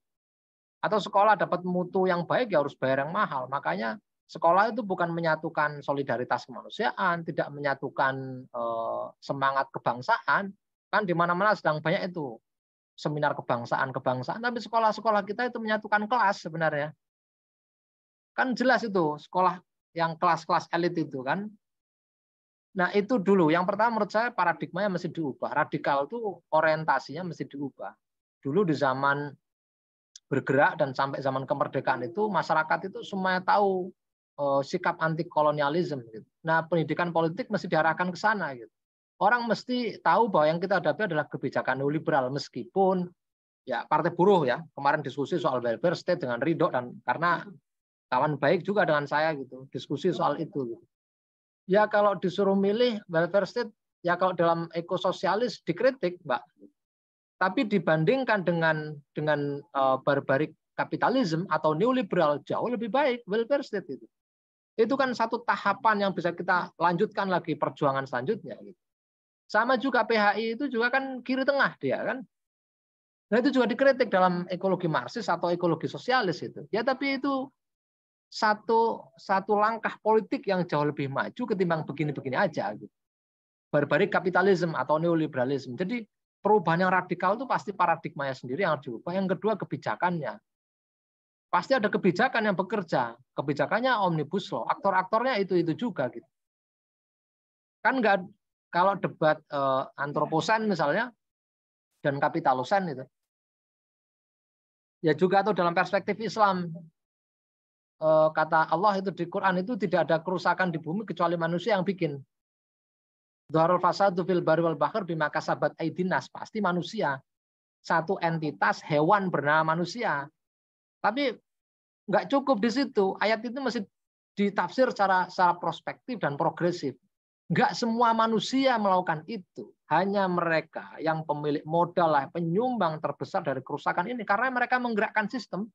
Atau sekolah dapat mutu yang baik ya harus bayar yang mahal. Makanya sekolah itu bukan menyatukan solidaritas kemanusiaan, tidak menyatukan eh, semangat kebangsaan, Kan di mana-mana sedang banyak itu seminar kebangsaan-kebangsaan, tapi sekolah-sekolah kita itu menyatukan kelas sebenarnya. Kan jelas itu, sekolah yang kelas-kelas elit itu kan. Nah itu dulu, yang pertama menurut saya paradigma yang mesti diubah. Radikal itu orientasinya mesti diubah. Dulu di zaman bergerak dan sampai zaman kemerdekaan itu, masyarakat itu semuanya tahu eh, sikap anti kolonialisme. Gitu. Nah pendidikan politik mesti diarahkan ke sana. Gitu orang mesti tahu bahwa yang kita hadapi adalah kebijakan neoliberal meskipun ya partai buruh ya kemarin diskusi soal welfare state dengan Ridho dan karena kawan baik juga dengan saya gitu diskusi soal itu gitu. ya kalau disuruh milih welfare state ya kalau dalam ekososialis dikritik mbak tapi dibandingkan dengan dengan uh, eh, barbarik kapitalisme atau neoliberal jauh lebih baik welfare state itu itu kan satu tahapan yang bisa kita lanjutkan lagi perjuangan selanjutnya gitu. Sama juga PHI itu juga kan kiri tengah dia kan. Nah itu juga dikritik dalam ekologi Marxis atau ekologi sosialis itu. Ya tapi itu satu satu langkah politik yang jauh lebih maju ketimbang begini-begini aja gitu. Barbarik kapitalisme atau neoliberalisme. Jadi perubahan yang radikal itu pasti paradigmanya sendiri yang harus diubah. Yang kedua kebijakannya. Pasti ada kebijakan yang bekerja. Kebijakannya omnibus law. Aktor-aktornya itu itu juga gitu. Kan nggak kalau debat uh, eh, antroposan misalnya dan kapitalosan itu ya juga atau dalam perspektif Islam uh, kata Allah itu di Quran itu tidak ada kerusakan di bumi kecuali manusia yang bikin Dharul fasadu fil bari wal bahr bima kasabat aidinas pasti manusia satu entitas hewan bernama manusia tapi nggak cukup di situ ayat itu masih ditafsir secara secara prospektif dan progresif Enggak semua manusia melakukan itu. Hanya mereka yang pemilik modal lah, penyumbang terbesar dari kerusakan ini. Karena mereka menggerakkan sistem.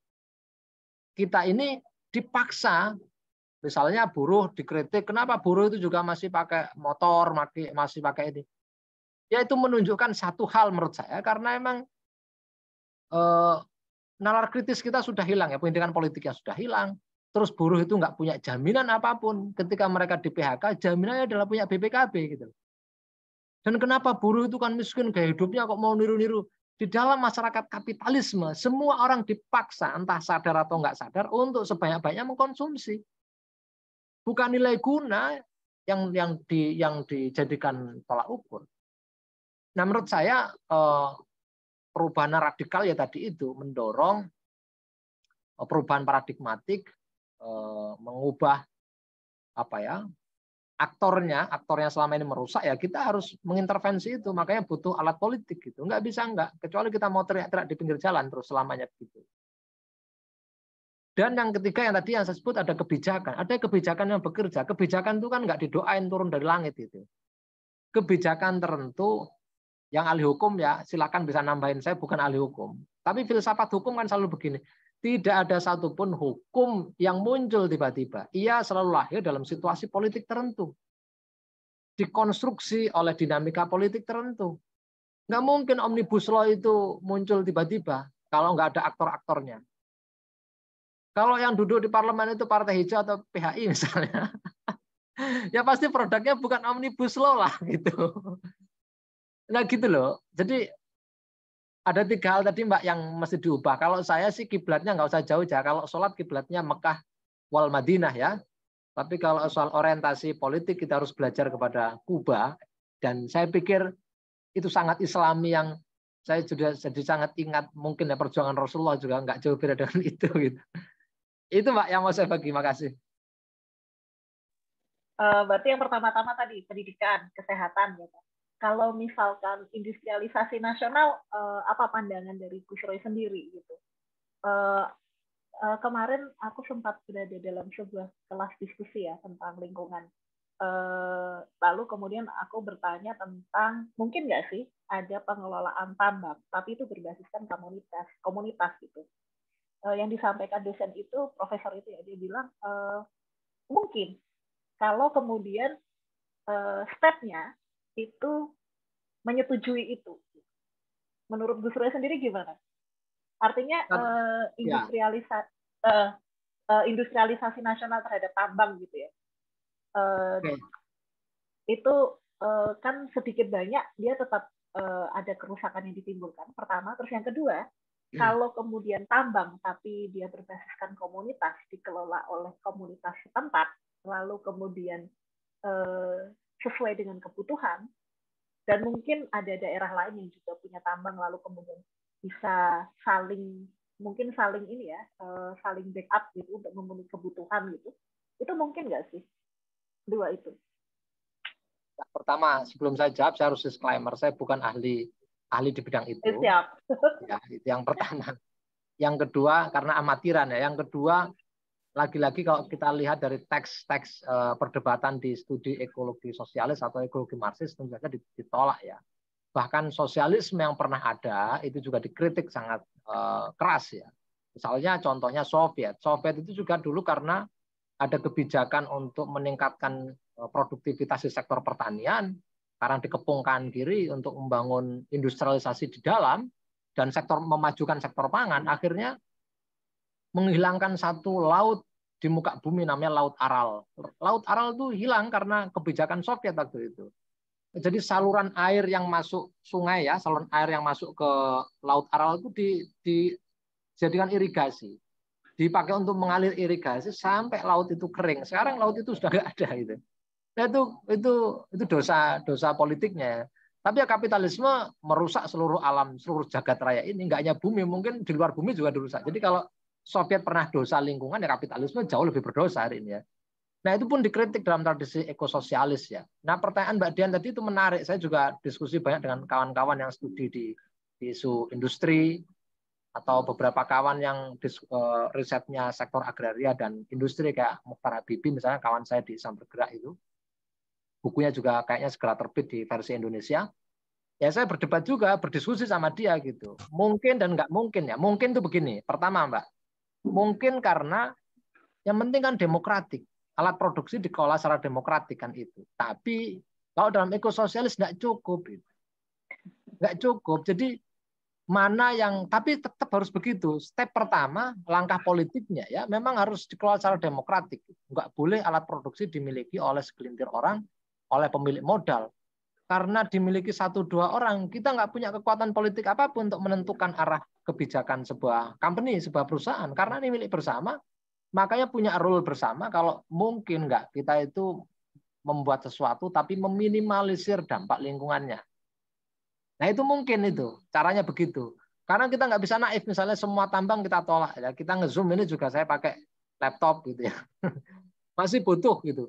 Kita ini dipaksa Misalnya buruh dikritik, kenapa buruh itu juga masih pakai motor, masih pakai ini? Ya itu menunjukkan satu hal menurut saya, karena emang eh, nalar kritis kita sudah hilang ya, pendidikan politiknya sudah hilang, Terus buruh itu nggak punya jaminan apapun ketika mereka di PHK, jaminannya adalah punya BPKB gitu. Dan kenapa buruh itu kan miskin gaya hidupnya kok mau niru-niru? Di dalam masyarakat kapitalisme, semua orang dipaksa entah sadar atau nggak sadar untuk sebanyak banyak mengkonsumsi. Bukan nilai guna yang yang di yang dijadikan tolak ukur. Nah, menurut saya eh, perubahan radikal ya tadi itu mendorong eh, perubahan paradigmatik Eh, mengubah apa ya aktornya, aktornya selama ini merusak ya kita harus mengintervensi itu. Makanya butuh alat politik gitu. Nggak bisa nggak, kecuali kita mau teriak-teriak di pinggir jalan terus selamanya gitu Dan yang ketiga yang tadi yang saya sebut ada kebijakan. Ada kebijakan yang bekerja. Kebijakan itu kan nggak didoain turun dari langit itu. Kebijakan tertentu yang ahli hukum ya silakan bisa nambahin saya bukan ahli hukum. Tapi filsafat hukum kan selalu begini. Tidak ada satupun hukum yang muncul tiba-tiba. Ia selalu lahir dalam situasi politik tertentu. Dikonstruksi oleh dinamika politik tertentu. Nggak mungkin Omnibus Law itu muncul tiba-tiba kalau nggak ada aktor-aktornya. Kalau yang duduk di parlemen itu Partai Hijau atau PHI misalnya, ya pasti produknya bukan Omnibus Law lah gitu. Nah gitu loh. Jadi ada tiga hal tadi Mbak yang mesti diubah. Kalau saya sih kiblatnya nggak usah jauh jauh Kalau sholat kiblatnya Mekah wal Madinah ya. Tapi kalau soal orientasi politik kita harus belajar kepada Kuba. Dan saya pikir itu sangat Islami yang saya sudah jadi sangat ingat mungkin ya perjuangan Rasulullah juga nggak jauh beda dengan itu gitu. Itu Mbak yang mau saya bagi. Makasih. Uh, eh, berarti yang pertama-tama tadi pendidikan, kesehatan gitu kalau misalkan industrialisasi nasional uh, apa pandangan dari Gus sendiri gitu uh, uh, kemarin aku sempat berada dalam sebuah kelas diskusi ya tentang lingkungan uh, lalu kemudian aku bertanya tentang mungkin nggak sih ada pengelolaan tambang tapi itu berbasiskan komunitas komunitas gitu uh, yang disampaikan dosen itu profesor itu ya dia bilang uh, mungkin kalau kemudian uh, stepnya itu menyetujui itu. Menurut Gus Roy sendiri gimana? Artinya uh, industrialisa ya. uh, uh, industrialisasi nasional terhadap tambang gitu ya. Uh, okay. Itu uh, kan sedikit banyak dia tetap uh, ada kerusakan yang ditimbulkan. Pertama, terus yang kedua, hmm. kalau kemudian tambang tapi dia berbasiskan komunitas dikelola oleh komunitas setempat, lalu kemudian sesuai dengan kebutuhan dan mungkin ada daerah lain yang juga punya tambang lalu kemudian bisa saling mungkin saling ini ya eh, saling backup gitu untuk memenuhi kebutuhan gitu itu mungkin nggak sih dua itu nah, pertama sebelum saya jawab saya harus disclaimer saya bukan ahli ahli di bidang itu Siap. ya itu yang pertama yang kedua karena amatiran ya yang kedua lagi-lagi kalau kita lihat dari teks-teks eh, perdebatan di studi ekologi sosialis atau ekologi marxis tentu saja ditolak ya. Bahkan sosialisme yang pernah ada itu juga dikritik sangat eh, keras ya. Misalnya contohnya Soviet. Soviet itu juga dulu karena ada kebijakan untuk meningkatkan eh, produktivitas di sektor pertanian karena dikepungkan diri kiri untuk membangun industrialisasi di dalam dan sektor memajukan sektor pangan akhirnya menghilangkan satu laut di muka bumi namanya Laut Aral. Laut Aral itu hilang karena kebijakan Soviet waktu itu. Jadi saluran air yang masuk sungai ya, saluran air yang masuk ke Laut Aral itu di, dijadikan irigasi. Dipakai untuk mengalir irigasi sampai laut itu kering. Sekarang laut itu sudah nggak ada gitu. Nah, itu itu itu dosa dosa politiknya. Ya. Tapi ya kapitalisme merusak seluruh alam, seluruh jagat raya ini. Enggaknya hanya bumi, mungkin di luar bumi juga dirusak. Jadi kalau Soviet pernah dosa lingkungan, ya kapitalisme jauh lebih berdosa hari ini ya. Nah itu pun dikritik dalam tradisi ekososialis ya. Nah pertanyaan Mbak Dian tadi itu menarik. Saya juga diskusi banyak dengan kawan-kawan yang studi di, di isu industri atau beberapa kawan yang dis, uh, risetnya sektor agraria dan industri kayak Mukhtar Habibie misalnya kawan saya di Sam Bergerak itu. Bukunya juga kayaknya segera terbit di versi Indonesia. Ya saya berdebat juga, berdiskusi sama dia gitu. Mungkin dan nggak mungkin ya. Mungkin tuh begini. Pertama Mbak, Mungkin karena yang penting kan demokratik. Alat produksi dikelola secara demokratik kan itu. Tapi kalau dalam ekososialis tidak cukup. Itu. Nggak cukup. Jadi mana yang tapi tetap harus begitu. Step pertama langkah politiknya ya memang harus dikelola secara demokratik. nggak boleh alat produksi dimiliki oleh segelintir orang, oleh pemilik modal karena dimiliki satu dua orang, kita nggak punya kekuatan politik apapun untuk menentukan arah kebijakan sebuah company, sebuah perusahaan. Karena ini milik bersama, makanya punya role bersama. Kalau mungkin nggak kita itu membuat sesuatu tapi meminimalisir dampak lingkungannya. Nah itu mungkin itu caranya begitu. Karena kita nggak bisa naif, misalnya semua tambang kita tolak. Ya. Kita nge-zoom ini juga saya pakai laptop gitu ya. Masih butuh gitu.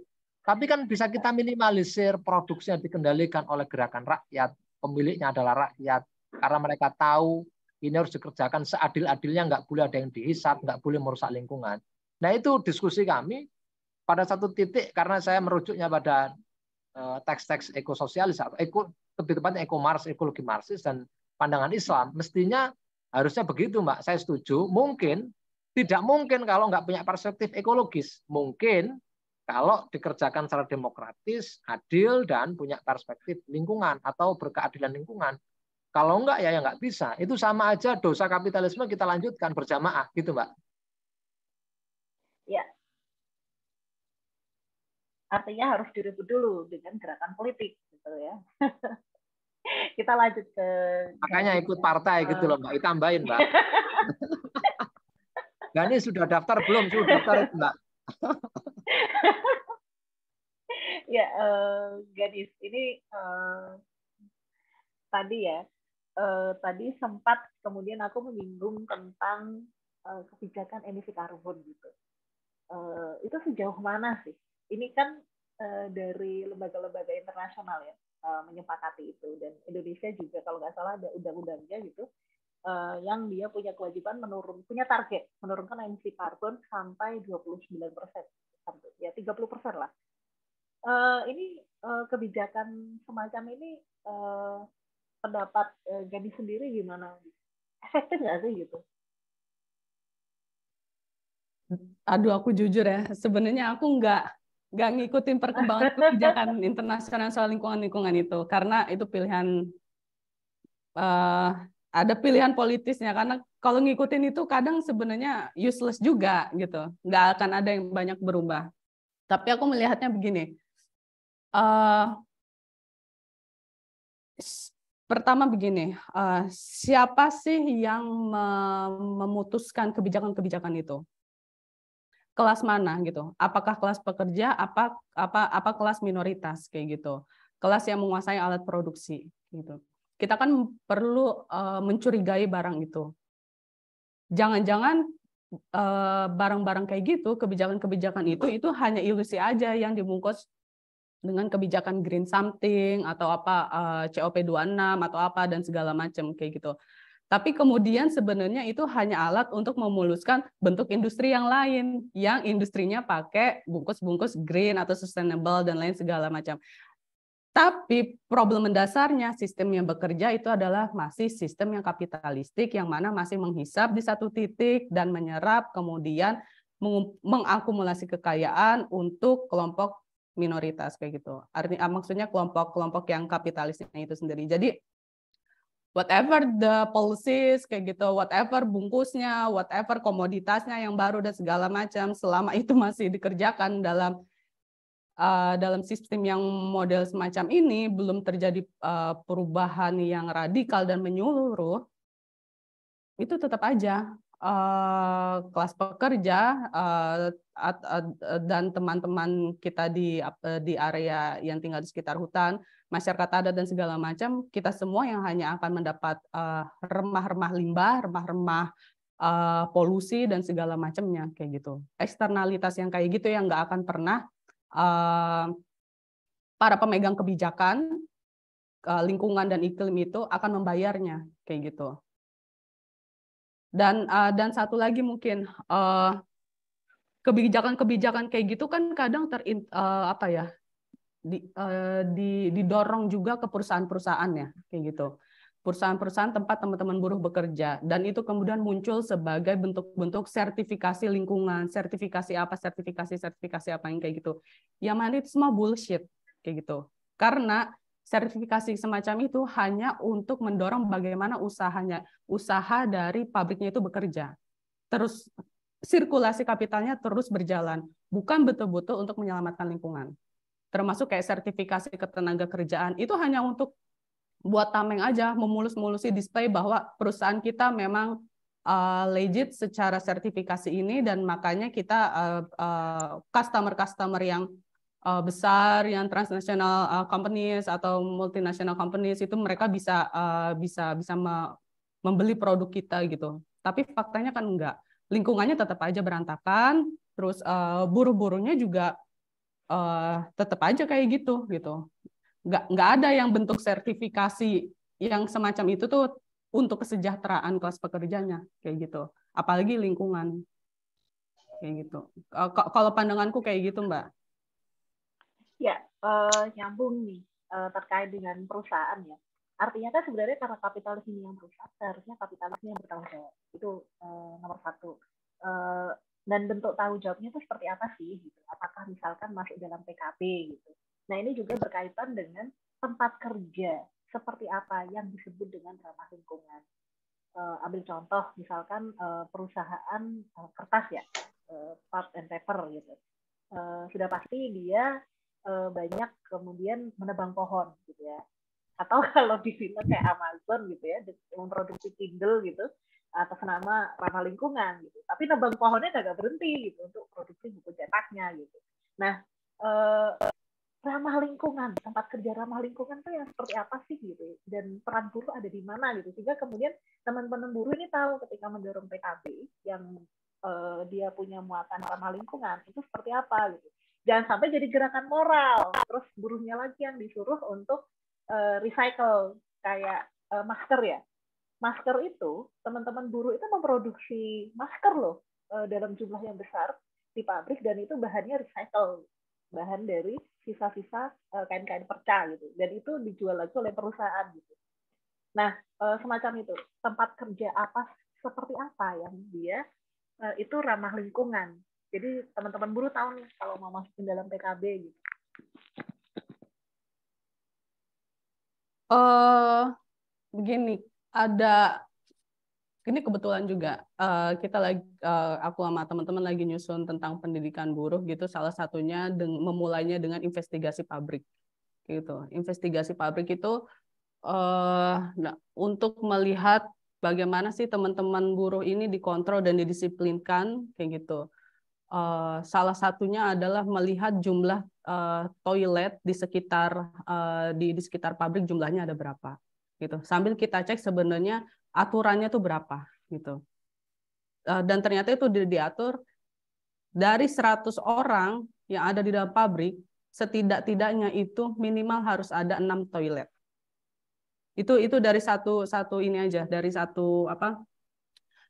Tapi kan bisa kita minimalisir produksinya dikendalikan oleh gerakan rakyat, pemiliknya adalah rakyat, karena mereka tahu ini harus dikerjakan seadil-adilnya, nggak boleh ada yang dihisap, nggak boleh merusak lingkungan. Nah itu diskusi kami pada satu titik karena saya merujuknya pada eh, teks-teks ekososialis atau eko, lebih tepatnya ekomars, ekologi marsis, dan pandangan Islam. Mestinya harusnya begitu, Mbak. Saya setuju. Mungkin tidak mungkin kalau nggak punya perspektif ekologis. Mungkin kalau dikerjakan secara demokratis, adil, dan punya perspektif lingkungan atau berkeadilan lingkungan. Kalau enggak, ya, ya enggak bisa. Itu sama aja dosa kapitalisme kita lanjutkan berjamaah. Gitu, Mbak. Ya. Artinya harus direbut dulu dengan gerakan politik. gitu ya. kita lanjut ke... Makanya ikut partai gitu loh, Mbak. Ditambahin, Mbak. Gani sudah daftar belum? Sudah daftar, Mbak. ya uh, gadis ini uh, tadi ya uh, tadi sempat kemudian aku menyinggung tentang uh, kebijakan emisi karbon gitu uh, itu sejauh mana sih ini kan uh, dari lembaga-lembaga internasional ya uh, menyepakati itu dan Indonesia juga kalau nggak salah ada undang-undangnya gitu uh, yang dia punya kewajiban menurun punya target menurunkan emisi karbon sampai 29 persen Ya ya 30 persen lah uh, ini uh, kebijakan semacam ini uh, pendapat uh, gadis sendiri gimana efektif nggak sih gitu aduh aku jujur ya sebenarnya aku nggak nggak ngikutin perkembangan kebijakan internasional soal lingkungan lingkungan itu karena itu pilihan uh, ada pilihan politisnya karena kalau ngikutin itu kadang sebenarnya useless juga gitu nggak akan ada yang banyak berubah tapi aku melihatnya begini uh, pertama begini uh, siapa sih yang memutuskan kebijakan-kebijakan itu kelas mana gitu apakah kelas pekerja apa apa apa kelas minoritas kayak gitu kelas yang menguasai alat produksi gitu kita kan perlu uh, mencurigai barang itu. Jangan-jangan barang eh, barang-barang kayak gitu, kebijakan-kebijakan itu itu hanya ilusi aja yang dibungkus dengan kebijakan green something atau apa eh, uh, COP26 atau apa dan segala macam kayak gitu. Tapi kemudian sebenarnya itu hanya alat untuk memuluskan bentuk industri yang lain, yang industrinya pakai bungkus-bungkus green atau sustainable dan lain segala macam. Tapi problem mendasarnya sistem yang bekerja itu adalah masih sistem yang kapitalistik yang mana masih menghisap di satu titik dan menyerap kemudian mengakumulasi kekayaan untuk kelompok minoritas kayak gitu. Artinya ah, maksudnya kelompok-kelompok yang kapitalisnya itu sendiri. Jadi whatever the policies kayak gitu, whatever bungkusnya, whatever komoditasnya yang baru dan segala macam selama itu masih dikerjakan dalam Eh, dalam sistem yang model semacam ini belum terjadi uh, perubahan yang radikal dan menyeluruh, itu tetap aja uh, kelas pekerja uh, at, at, dan teman-teman kita di uh, di area yang tinggal di sekitar hutan, masyarakat adat dan segala macam, kita semua yang hanya akan mendapat remah-remah uh, limbah, remah-remah uh, polusi dan segala macamnya kayak gitu. Eksternalitas yang kayak gitu yang nggak akan pernah para pemegang kebijakan uh, lingkungan dan iklim itu akan membayarnya kayak gitu. Dan uh, dan satu lagi mungkin kebijakan-kebijakan kayak gitu kan kadang ter uh, apa ya di, uh, di didorong juga ke perusahaan-perusahaan ya kayak gitu perusahaan-perusahaan tempat teman-teman buruh bekerja dan itu kemudian muncul sebagai bentuk-bentuk sertifikasi lingkungan, sertifikasi apa, sertifikasi sertifikasi apa yang kayak gitu. ya mana itu semua bullshit kayak gitu. Karena sertifikasi semacam itu hanya untuk mendorong bagaimana usahanya, usaha dari pabriknya itu bekerja. Terus sirkulasi kapitalnya terus berjalan, bukan betul-betul untuk menyelamatkan lingkungan termasuk kayak sertifikasi ketenaga kerjaan itu hanya untuk buat tameng aja memulus-mulusi display bahwa perusahaan kita memang uh, legit secara sertifikasi ini dan makanya kita eh, eh, customer-customer uh, uh, yang uh, besar yang transnational uh, companies atau multinational companies itu mereka bisa uh, bisa bisa me membeli produk kita gitu. Tapi faktanya kan enggak. Lingkungannya tetap aja berantakan, terus uh, buruh-buruhnya juga uh, tetap aja kayak gitu gitu nggak nggak ada yang bentuk sertifikasi yang semacam itu tuh untuk kesejahteraan kelas pekerjanya kayak gitu apalagi lingkungan kayak gitu kalau pandanganku kayak gitu mbak ya uh, nyambung nih uh, terkait dengan perusahaan ya artinya kan sebenarnya karena kapitalis ini yang merusak seharusnya kapitalisnya yang bertanggung jawab itu uh, nomor satu uh, dan bentuk tanggung jawabnya itu seperti apa sih gitu? apakah misalkan masuk dalam PKB gitu Nah, ini juga berkaitan dengan tempat kerja. Seperti apa yang disebut dengan ramah lingkungan. Uh, ambil contoh, misalkan uh, perusahaan uh, kertas ya, uh, pulp and paper gitu. Uh, sudah pasti dia uh, banyak kemudian menebang pohon gitu ya. Atau kalau di film kayak Amazon gitu ya, memproduksi Kindle gitu, atas nama ramah lingkungan gitu. Tapi nebang pohonnya tidak berhenti gitu untuk produksi buku cetaknya gitu. Nah, ramah lingkungan, tempat kerja ramah lingkungan itu yang seperti apa sih gitu, dan peran buruh ada di mana gitu, sehingga kemudian teman-teman buruh ini tahu ketika mendorong PKB yang eh, dia punya muatan ramah lingkungan itu seperti apa gitu, jangan sampai jadi gerakan moral, terus buruhnya lagi yang disuruh untuk eh, recycle kayak eh, masker ya, masker itu teman-teman buruh itu memproduksi masker loh eh, dalam jumlah yang besar di pabrik dan itu bahannya recycle bahan dari sisa-sisa eh, kain-kain perca gitu dan itu dijual lagi oleh perusahaan gitu nah eh, semacam itu tempat kerja apa seperti apa yang dia eh, itu ramah lingkungan jadi teman-teman buruh tahu nih kalau mau masukin dalam PKB gitu uh, begini ada ini kebetulan juga eh, kita lagi eh, aku sama teman-teman lagi nyusun tentang pendidikan buruh gitu salah satunya deng memulainya dengan investigasi pabrik gitu investigasi pabrik itu eh, nah, untuk melihat bagaimana sih teman-teman buruh ini dikontrol dan didisiplinkan kayak gitu salah satunya adalah melihat jumlah toilet di sekitar di, di sekitar pabrik jumlahnya ada berapa gitu sambil kita cek sebenarnya aturannya tuh berapa gitu. E, dan ternyata itu diatur dari 100 orang yang ada di dalam pabrik, setidak-tidaknya itu minimal harus ada enam toilet. Itu itu dari satu satu ini aja, dari satu apa?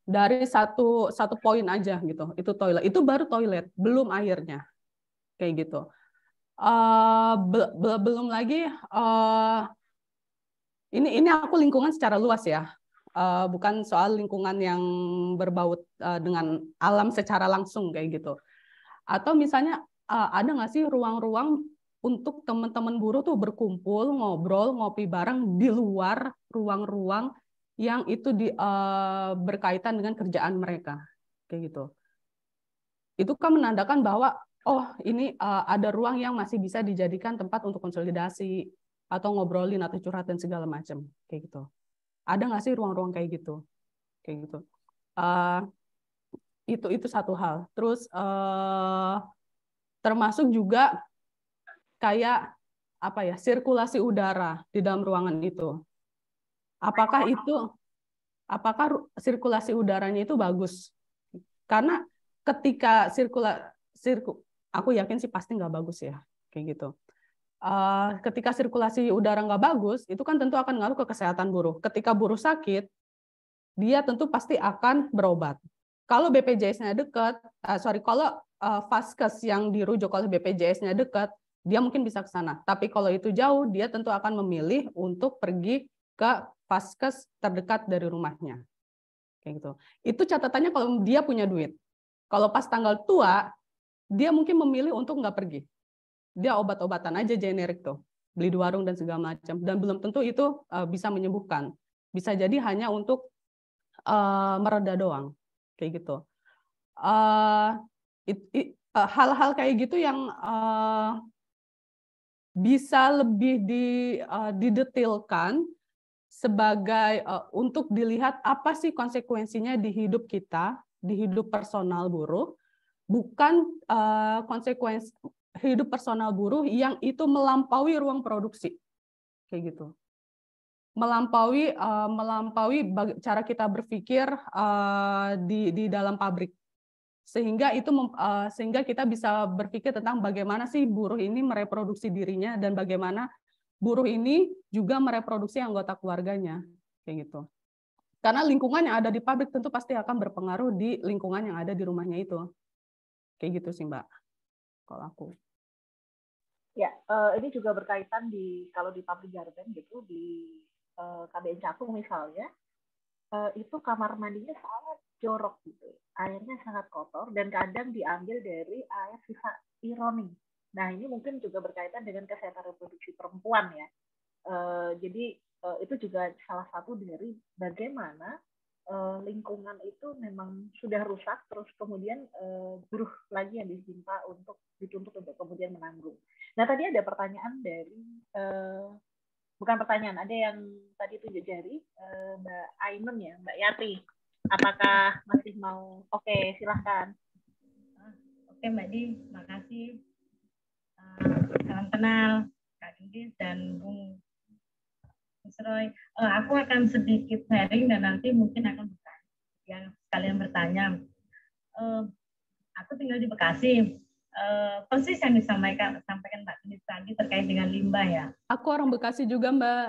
Dari satu satu poin aja gitu. Itu toilet. Itu baru toilet, belum airnya. Kayak gitu. Uh, be be belum lagi uh, ini ini aku lingkungan secara luas ya uh, bukan soal lingkungan yang berbaut uh, dengan alam secara langsung kayak gitu. Atau misalnya uh, ada nggak sih ruang-ruang untuk teman-teman buruh tuh berkumpul, ngobrol, ngopi bareng di luar ruang-ruang yang itu di, uh, berkaitan dengan kerjaan mereka, kayak gitu. Itu kan menandakan bahwa oh ini uh, ada ruang yang masih bisa dijadikan tempat untuk konsolidasi atau ngobrolin atau curhat segala macam, kayak gitu ada nggak sih ruang-ruang kayak gitu kayak gitu uh, itu itu satu hal terus uh, termasuk juga kayak apa ya sirkulasi udara di dalam ruangan itu apakah itu apakah sirkulasi udaranya itu bagus karena ketika sirkula sirku aku yakin sih pasti nggak bagus ya kayak gitu Eh, ketika sirkulasi udara nggak bagus, itu kan tentu akan ngaruh ke kesehatan buruh. Ketika buruh sakit, dia tentu pasti akan berobat. Kalau BPJS-nya dekat, eh, sorry, kalau uh, vaskes yang dirujuk oleh BPJS-nya dekat, dia mungkin bisa ke sana. Tapi kalau itu jauh, dia tentu akan memilih untuk pergi ke vaskes terdekat dari rumahnya. Kayak gitu. Itu catatannya kalau dia punya duit. Kalau pas tanggal tua, dia mungkin memilih untuk nggak pergi dia obat-obatan aja generik tuh beli di warung dan segala macam dan belum tentu itu uh, bisa menyembuhkan bisa jadi hanya untuk uh, eh, mereda doang kayak gitu eh, hal-hal uh, uh, kayak gitu yang uh, bisa lebih di, uh, didetilkan sebagai uh, untuk dilihat apa sih konsekuensinya di hidup kita di hidup personal buruh bukan uh, konsekuensi hidup personal buruh yang itu melampaui ruang produksi kayak gitu melampaui uh, melampaui cara kita berpikir uh, di di dalam pabrik sehingga itu uh, sehingga kita bisa berpikir tentang bagaimana sih buruh ini mereproduksi dirinya dan bagaimana buruh ini juga mereproduksi anggota keluarganya kayak gitu karena lingkungan yang ada di pabrik tentu pasti akan berpengaruh di lingkungan yang ada di rumahnya itu kayak gitu sih mbak kalau aku Ya, uh, ini juga berkaitan di kalau di public garden gitu di uh, KBN Cakung misalnya, uh, itu kamar mandinya sangat jorok gitu, airnya sangat kotor dan kadang diambil dari air sisa ironi. Nah ini mungkin juga berkaitan dengan kesehatan reproduksi perempuan ya. Uh, jadi uh, itu juga salah satu dari bagaimana uh, lingkungan itu memang sudah rusak terus kemudian uh, buruh lagi yang disimpan untuk dituntut untuk kemudian menanggung. Nah tadi ada pertanyaan dari uh, bukan pertanyaan ada yang tadi tunjuk jari uh, Mbak Ainun ya Mbak Yati apakah masih mau oke okay, silahkan. Oke Mbak Di makasih uh, salam kenal Kak Ginggis dan Bung Mas Roy. Uh, aku akan sedikit sharing dan nanti mungkin akan bertanya. Yang kalian bertanya, uh, aku tinggal di Bekasi. Uh, persis yang disampaikan sampaikan Mbak Tini tadi terkait dengan limbah ya. Aku orang Bekasi juga Mbak.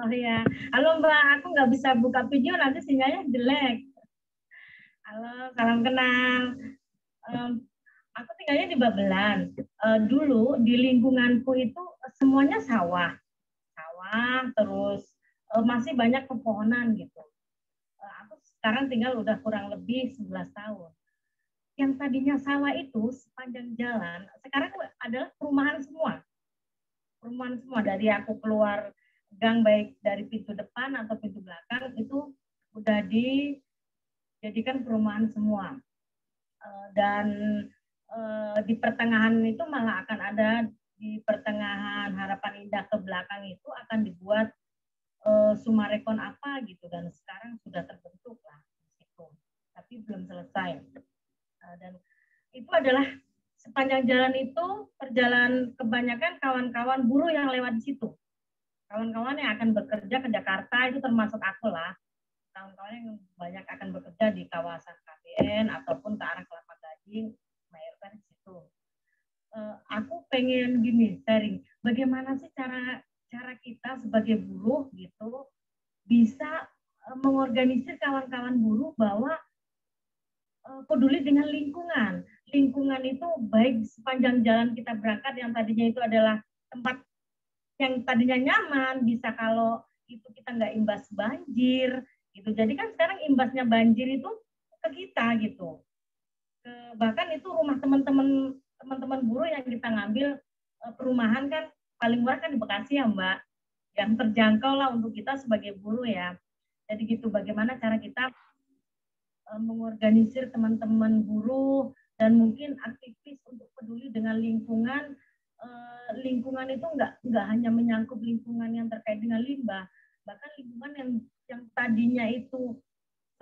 Oh ya, halo Mbak, aku nggak bisa buka video nanti sinyalnya jelek. Halo, salam kenal. Um, aku tinggalnya di Babelan. dulu di lingkunganku itu semuanya sawah rumah terus uh, masih banyak pepohonan gitu uh, aku sekarang tinggal udah kurang lebih 11 tahun yang tadinya sawah itu sepanjang jalan sekarang adalah perumahan semua perumahan semua dari aku keluar gang baik dari pintu depan atau pintu belakang itu udah dijadikan perumahan semua eh, dan di pertengahan itu malah akan ada di pertengahan harapan indah ke belakang itu akan dibuat e, Sumarekon apa gitu dan sekarang sudah terbentuk lah itu tapi belum selesai eh, dan itu adalah sepanjang jalan itu perjalanan kebanyakan kawan-kawan buruh yang lewat di situ kawan-kawan yang akan bekerja ke Jakarta itu termasuk aku lah kawan-kawan yang banyak akan bekerja di kawasan KPN ataupun ke arah Kelapa Gading mayoritas di situ uh, aku pengen gini sharing bagaimana sih cara cara kita sebagai buruh gitu bisa eh, mengorganisir kawan-kawan buruh bahwa uh, peduli dengan lingkungan lingkungan itu baik sepanjang jalan kita berangkat yang tadinya itu adalah tempat yang tadinya nyaman bisa kalau itu kita nggak imbas banjir gitu jadi kan sekarang imbasnya banjir itu ke kita gitu bahkan itu rumah teman-teman teman-teman buruh yang kita ngambil eh, perumahan kan paling murah kan di Bekasi ya Mbak yang terjangkau lah untuk kita sebagai buruh ya jadi gitu bagaimana cara kita eh, mengorganisir teman-teman buruh dan mungkin aktivis untuk peduli dengan lingkungan eh, lingkungan itu nggak nggak hanya menyangkut lingkungan yang terkait dengan limbah bahkan lingkungan yang yang tadinya itu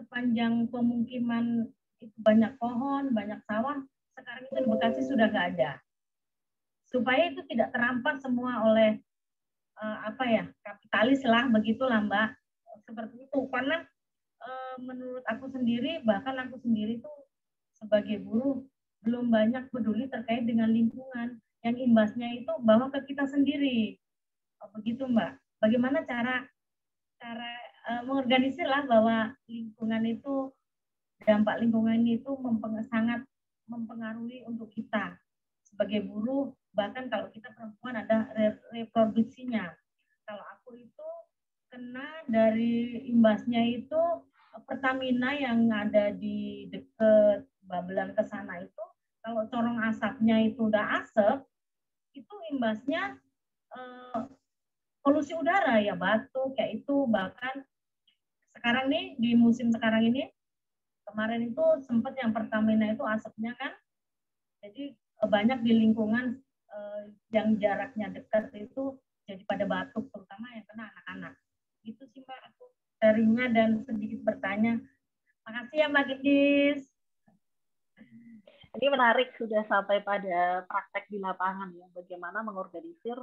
sepanjang pemukiman itu banyak pohon banyak sawah sekarang itu di Bekasi sudah nggak ada. Supaya itu tidak terampas semua oleh uh, apa ya kapitalis lah begitulah Mbak seperti itu karena uh, menurut aku sendiri bahkan aku sendiri itu sebagai buruh belum banyak peduli terkait dengan lingkungan yang imbasnya itu bahwa ke kita sendiri oh, begitu Mbak bagaimana cara cara eh, mengorganisir lah bahwa lingkungan itu dampak lingkungan itu sangat mempengaruhi untuk kita sebagai buruh bahkan kalau kita perempuan ada reproduksinya kalau aku itu kena dari imbasnya itu Pertamina yang ada di deket Babelan ke sana itu kalau corong asapnya itu udah asap itu imbasnya eh, polusi udara ya batuk kayak itu bahkan sekarang nih di musim sekarang ini kemarin itu sempat yang Pertamina itu asapnya kan jadi eh, banyak di lingkungan eh, yang jaraknya dekat itu jadi pada batuk terutama yang kena anak-anak itu sih mbak aku sharingnya dan sedikit bertanya makasih ya mbak Gidis ini menarik sudah sampai pada praktek di lapangan ya bagaimana mengorganisir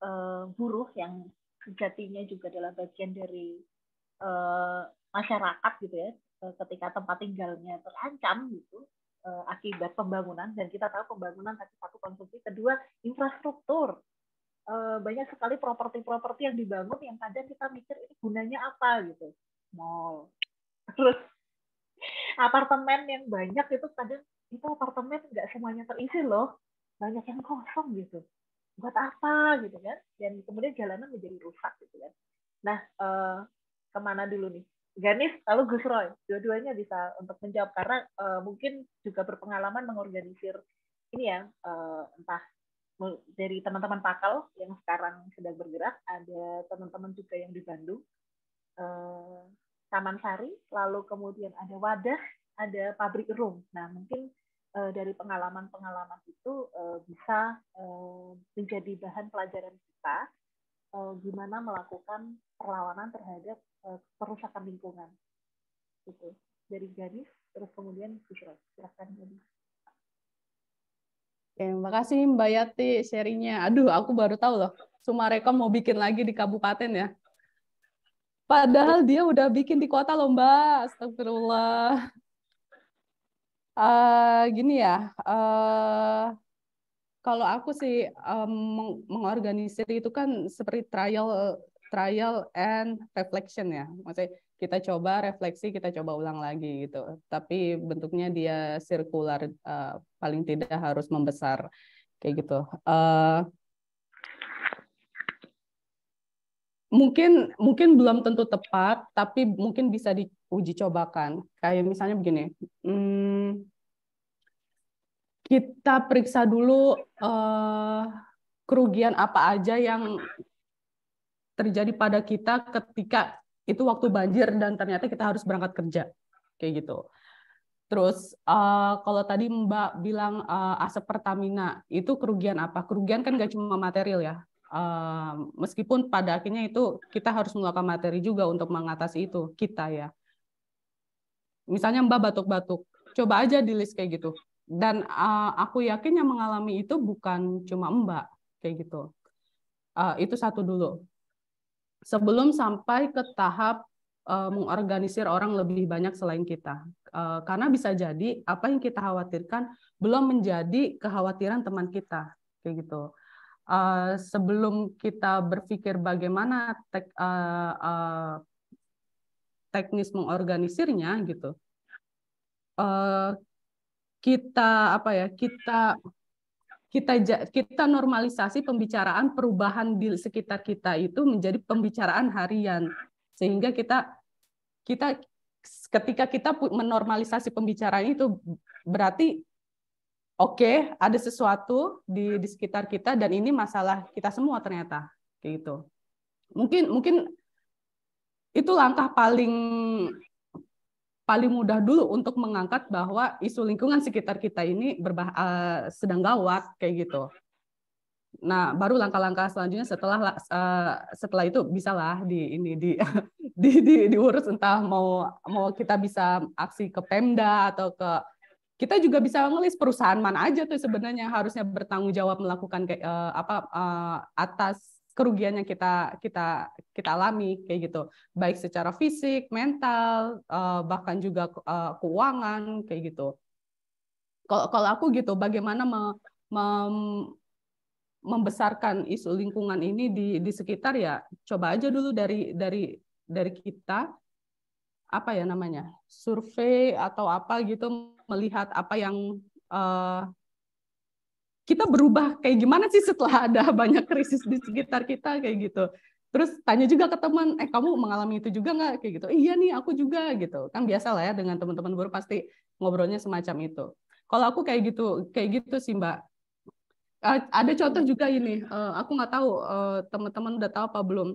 eh, buruh yang sejatinya juga adalah bagian dari eh, masyarakat gitu ya Eh, ketika tempat tinggalnya terancam gitu uh, akibat pembangunan dan kita tahu pembangunan tadi satu konsumsi kedua infrastruktur uh, banyak sekali properti-properti yang dibangun yang kadang kita mikir ini gunanya apa gitu mall terus apartemen yang banyak itu kadang itu apartemen nggak semuanya terisi loh banyak yang kosong gitu buat apa gitu kan dan kemudian jalanan menjadi rusak gitu kan nah uh, kemana dulu nih Ganis lalu Gus Roy dua-duanya bisa untuk menjawab karena uh, mungkin juga berpengalaman mengorganisir ini ya uh, entah dari teman-teman pakal yang sekarang sedang bergerak ada teman-teman juga yang di Bandung uh, Taman Sari lalu kemudian ada wadah ada pabrik room nah mungkin uh, dari pengalaman-pengalaman itu uh, bisa uh, menjadi bahan pelajaran kita gimana melakukan perlawanan terhadap Eh, perusakan lingkungan gitu dari Gadis terus kemudian Bushra silakan Gadis Oke, kasih Mbak Yati sharingnya. Aduh, aku baru tahu loh. Sumarekon mau bikin lagi di kabupaten ya. Padahal dia udah bikin di kota loh Mbak. Astagfirullah. Uh, gini ya, uh, kalau aku sih um, mengorganisir itu kan seperti trial trial and reflection ya. Maksudnya kita coba refleksi, kita coba ulang lagi gitu. Tapi bentuknya dia sirkular, uh, paling tidak harus membesar kayak gitu. Uh, mungkin mungkin belum tentu tepat, tapi mungkin bisa diuji cobakan. Kayak misalnya begini, hmm, kita periksa dulu uh, kerugian apa aja yang terjadi pada kita ketika itu waktu banjir dan ternyata kita harus berangkat kerja kayak gitu. Terus uh, kalau tadi Mbak bilang uh, eh, aset Pertamina itu kerugian apa? Kerugian kan gak cuma material ya. Uh, meskipun pada akhirnya itu kita harus melakukan materi juga untuk mengatasi itu kita ya. Misalnya Mbak batuk-batuk, coba aja di list kayak gitu. Dan uh, aku yakin yang mengalami itu bukan cuma Mbak kayak gitu. Uh, itu satu dulu sebelum sampai ke tahap uh, mengorganisir orang lebih banyak selain kita. Uh, karena bisa jadi apa yang kita khawatirkan belum menjadi kekhawatiran teman kita, kayak gitu. Uh, sebelum kita berpikir bagaimana tek, uh, uh, teknis mengorganisirnya gitu, uh, kita apa ya kita kita kita normalisasi pembicaraan perubahan di sekitar kita itu menjadi pembicaraan harian sehingga kita kita ketika kita menormalisasi pembicaraan itu berarti oke okay, ada sesuatu di di sekitar kita dan ini masalah kita semua ternyata gitu mungkin mungkin itu langkah paling paling mudah dulu untuk mengangkat bahwa isu lingkungan sekitar kita ini berbah uh, sedang gawat kayak gitu. Nah, baru langkah-langkah selanjutnya setelah uh, setelah itu bisalah di ini di, di di diurus entah mau mau kita bisa aksi ke Pemda atau ke kita juga bisa ngelis perusahaan mana aja tuh sebenarnya harusnya bertanggung jawab melakukan uh, apa uh, atas kerugian yang kita kita kita alami kayak gitu baik secara fisik mental uh, bahkan juga uh, keuangan kayak gitu kalau kalau aku gitu bagaimana me, mem, membesarkan isu lingkungan ini di di sekitar ya coba aja dulu dari dari dari kita apa ya namanya survei atau apa gitu melihat apa yang uh, kita berubah kayak gimana sih setelah ada banyak krisis di sekitar kita kayak gitu. Terus tanya juga ke teman, eh kamu mengalami itu juga nggak kayak gitu? Iya nih aku juga gitu. Kan biasa lah ya dengan teman-teman baru pasti ngobrolnya semacam itu. Kalau aku kayak gitu, kayak gitu sih Mbak. ada contoh juga ini, uh, aku nggak tahu uh, teman-teman udah tahu apa belum.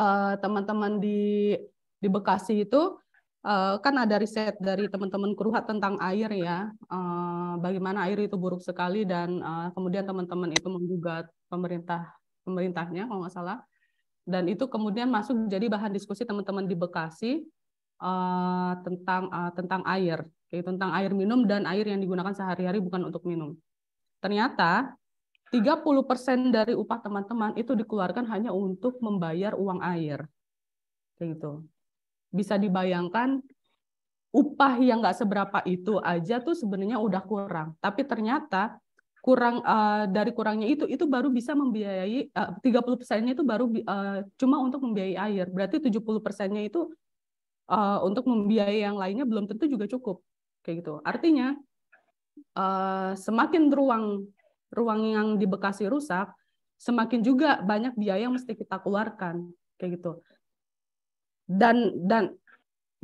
Eh, teman-teman di di Bekasi itu uh, kan ada riset dari teman-teman keruhat tentang air ya, eh, bagaimana air itu buruk sekali dan eh, kemudian teman-teman itu menggugat pemerintah pemerintahnya kalau nggak salah. Dan itu kemudian masuk jadi bahan diskusi teman-teman di Bekasi tentang tentang air, yaitu tentang air minum dan air yang digunakan sehari-hari bukan untuk minum. Ternyata 30% dari upah teman-teman itu dikeluarkan hanya untuk membayar uang air. Kayak gitu bisa dibayangkan upah yang nggak seberapa itu aja tuh sebenarnya udah kurang. Tapi ternyata kurang uh, dari kurangnya itu itu baru bisa membiayai eh, tiga puluh persennya itu baru uh, cuma untuk membiayai air. Berarti 70 persennya itu uh, untuk membiayai yang lainnya belum tentu juga cukup. Kayak gitu. Artinya uh, semakin ruang ruang yang di Bekasi rusak, semakin juga banyak biaya yang mesti kita keluarkan. Kayak gitu dan dan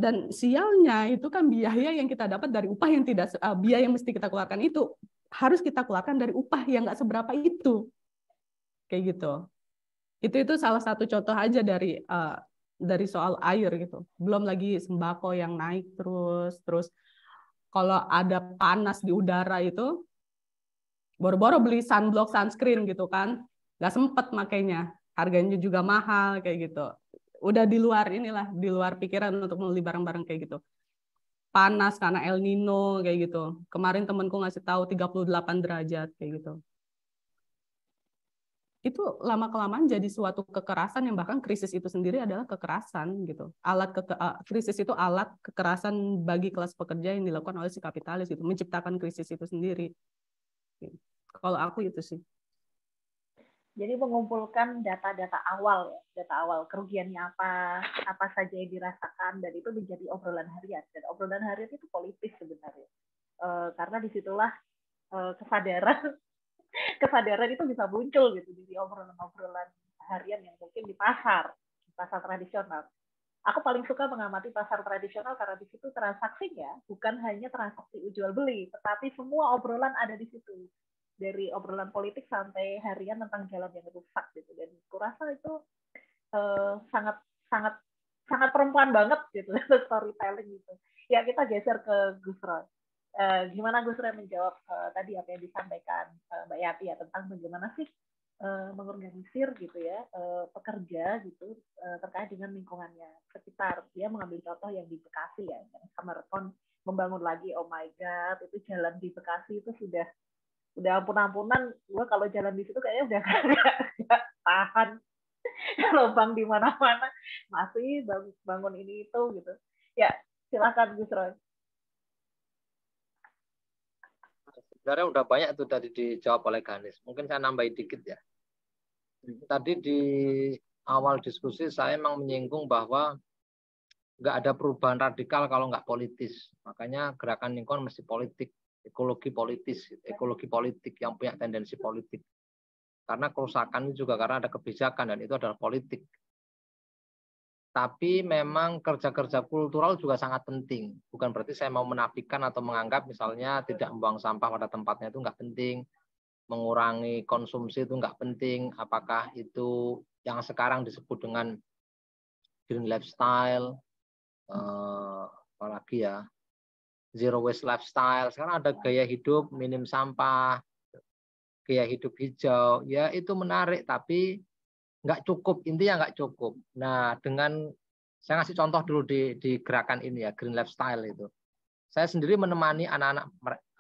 dan sialnya itu kan biaya yang kita dapat dari upah yang tidak uh, biaya yang mesti kita keluarkan itu harus kita keluarkan dari upah yang nggak seberapa itu kayak gitu itu itu salah satu contoh aja dari uh, dari soal air gitu belum lagi sembako yang naik terus terus kalau ada panas di udara itu boro-boro beli sunblock sunscreen gitu kan nggak sempet makainya harganya juga mahal kayak gitu udah di luar inilah di luar pikiran untuk membeli barang-barang kayak gitu panas karena El Nino kayak gitu kemarin temanku ngasih tahu 38 derajat kayak gitu itu lama kelamaan jadi suatu kekerasan yang bahkan krisis itu sendiri adalah kekerasan gitu alat ke eh, krisis itu alat kekerasan bagi kelas pekerja yang dilakukan oleh si kapitalis itu menciptakan krisis itu sendiri kalau aku itu sih jadi mengumpulkan data-data awal ya, data awal kerugiannya apa, apa saja yang dirasakan dan itu menjadi obrolan harian. Dan obrolan harian itu politis sebenarnya. E, karena disitulah e, kesadaran kesadaran itu bisa muncul gitu di obrolan-obrolan harian yang mungkin di pasar, di pasar tradisional. Aku paling suka mengamati pasar tradisional karena di situ transaksinya bukan hanya transaksi jual beli, tetapi semua obrolan ada di situ dari obrolan politik sampai harian tentang jalan yang rusak gitu dan kurasa itu uh, sangat sangat sangat perempuan banget gitu storytelling gitu ya kita geser ke Gus uh, gimana Gus menjawab uh, tadi apa yang disampaikan uh, Mbak Yati ya tentang bagaimana sih uh, mengorganisir gitu ya uh, pekerja gitu uh, terkait dengan lingkungannya sekitar dia mengambil contoh yang di Bekasi ya yang Summerton membangun lagi oh my god itu jalan di Bekasi itu sudah udah ampun-ampunan gue kalau jalan di situ kayaknya udah gak, gak tahan lubang di mana-mana masih bangun, bangun ini itu gitu ya silakan Gus Roy sebenarnya udah banyak tuh tadi dijawab oleh Ganis mungkin saya nambahin dikit ya tadi di awal diskusi saya memang menyinggung bahwa nggak ada perubahan radikal kalau nggak politis makanya gerakan lingkungan mesti politik ekologi politis, ekologi politik yang punya tendensi politik. Karena kerusakan juga karena ada kebijakan dan itu adalah politik. Tapi memang kerja-kerja kultural juga sangat penting. Bukan berarti saya mau menafikan atau menganggap misalnya tidak membuang sampah pada tempatnya itu enggak penting, mengurangi konsumsi itu enggak penting. Apakah itu yang sekarang disebut dengan green lifestyle, eh, apalagi ya zero waste lifestyle. Sekarang ada ya. gaya hidup minim sampah, gaya hidup hijau. Ya itu menarik, tapi nggak cukup. Intinya nggak cukup. Nah dengan saya ngasih contoh dulu di, di gerakan ini ya green lifestyle itu. Saya sendiri menemani anak-anak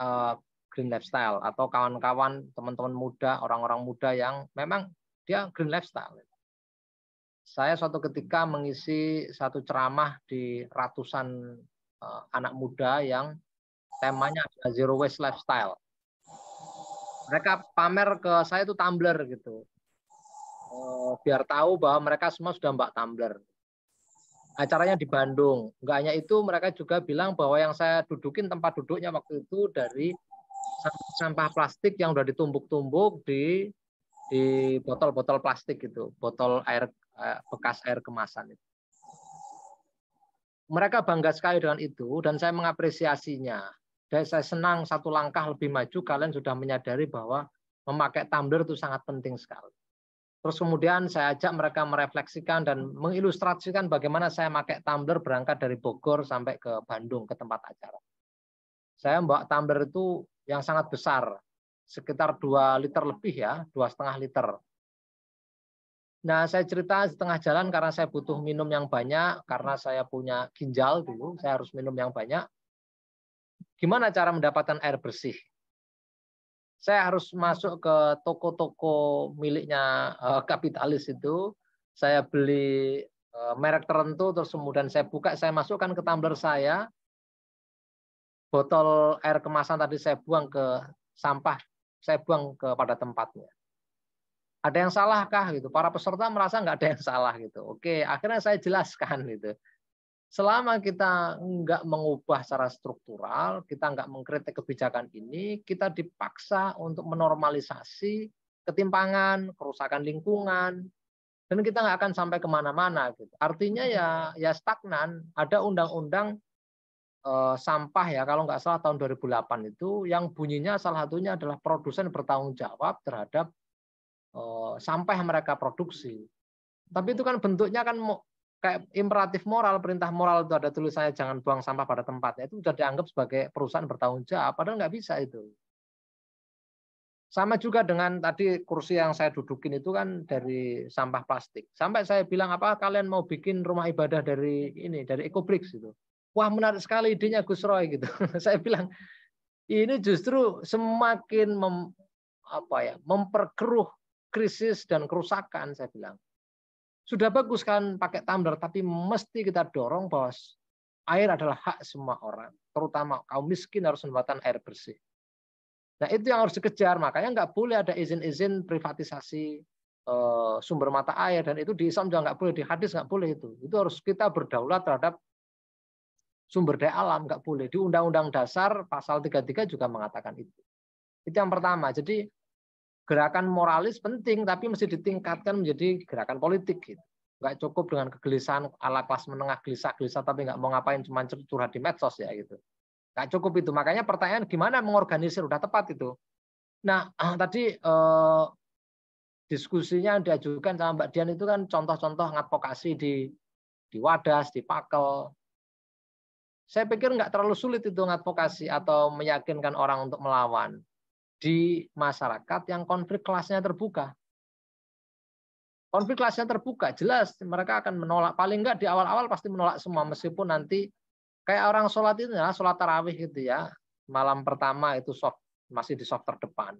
eh, green lifestyle atau kawan-kawan teman-teman muda orang-orang muda yang memang dia green lifestyle. Saya suatu ketika mengisi satu ceramah di ratusan Eh, anak muda yang temanya adalah zero waste lifestyle. Mereka pamer ke saya itu tumbler gitu. Eh, biar tahu bahwa mereka semua sudah mbak tumbler. Acaranya di Bandung. Enggak hanya itu, mereka juga bilang bahwa yang saya dudukin tempat duduknya waktu itu dari sampah plastik yang sudah ditumbuk-tumbuk di di botol-botol plastik gitu, botol air eh, bekas air kemasan itu mereka bangga sekali dengan itu dan saya mengapresiasinya. Dan saya senang satu langkah lebih maju kalian sudah menyadari bahwa memakai tumbler itu sangat penting sekali. Terus kemudian saya ajak mereka merefleksikan dan mengilustrasikan bagaimana saya pakai tumbler berangkat dari Bogor sampai ke Bandung ke tempat acara. Saya membawa tumbler itu yang sangat besar, sekitar dua liter lebih ya, dua setengah liter. Nah, saya cerita setengah jalan karena saya butuh minum yang banyak, karena saya punya ginjal dulu, saya harus minum yang banyak. Gimana cara mendapatkan air bersih? Saya harus masuk ke toko-toko miliknya eh, kapitalis itu, saya beli eh, merek tertentu, terus kemudian saya buka, saya masukkan ke tumbler saya, botol air kemasan tadi saya buang ke sampah, saya buang kepada tempatnya ada yang salahkah gitu para peserta merasa nggak ada yang salah gitu oke akhirnya saya jelaskan gitu selama kita nggak mengubah secara struktural kita nggak mengkritik kebijakan ini kita dipaksa untuk menormalisasi ketimpangan kerusakan lingkungan dan kita nggak akan sampai kemana-mana gitu artinya ya ya stagnan ada undang-undang eh, sampah ya kalau nggak salah tahun 2008 itu yang bunyinya salah satunya adalah produsen bertanggung jawab terhadap Eh, sampai mereka produksi. Tapi itu kan bentuknya kan kayak imperatif moral, perintah moral itu ada tulisannya jangan buang sampah pada tempatnya. Itu sudah dianggap sebagai perusahaan bertanggung jawab, padahal nggak bisa itu. Sama juga dengan tadi kursi yang saya dudukin itu kan dari sampah plastik. Sampai saya bilang apa kalian mau bikin rumah ibadah dari ini dari Ecobricks itu. Wah menarik sekali idenya Gus Roy gitu. saya bilang ini justru semakin mem, apa ya memperkeruh krisis dan kerusakan, saya bilang. Sudah bagus kan pakai tumbler, tapi mesti kita dorong bos air adalah hak semua orang, terutama kaum miskin harus mendapatkan air bersih. Nah itu yang harus dikejar, makanya nggak boleh ada izin-izin privatisasi eh, sumber mata air dan itu di Islam juga nggak boleh, di hadis nggak boleh itu. Itu harus kita berdaulat terhadap sumber daya alam nggak boleh. Di Undang-Undang Dasar pasal 33 juga mengatakan itu. Itu yang pertama. Jadi gerakan moralis penting tapi mesti ditingkatkan menjadi gerakan politik gitu nggak cukup dengan kegelisahan ala kelas menengah gelisah-gelisah tapi nggak mau ngapain cuma curhat di medsos ya gitu. Nggak cukup itu. Makanya pertanyaan gimana mengorganisir udah tepat itu. Nah ah, tadi eh, diskusinya yang diajukan sama Mbak Dian itu kan contoh-contoh ngadvokasi di di Wadas, di Pakel. Saya pikir nggak terlalu sulit itu ngadvokasi atau meyakinkan orang untuk melawan di masyarakat yang konflik kelasnya terbuka. Konflik kelasnya terbuka, jelas mereka akan menolak. Paling enggak di awal-awal pasti menolak semua, meskipun nanti kayak orang sholat itu ya, sholat tarawih gitu ya, malam pertama itu soft, masih di soft terdepan.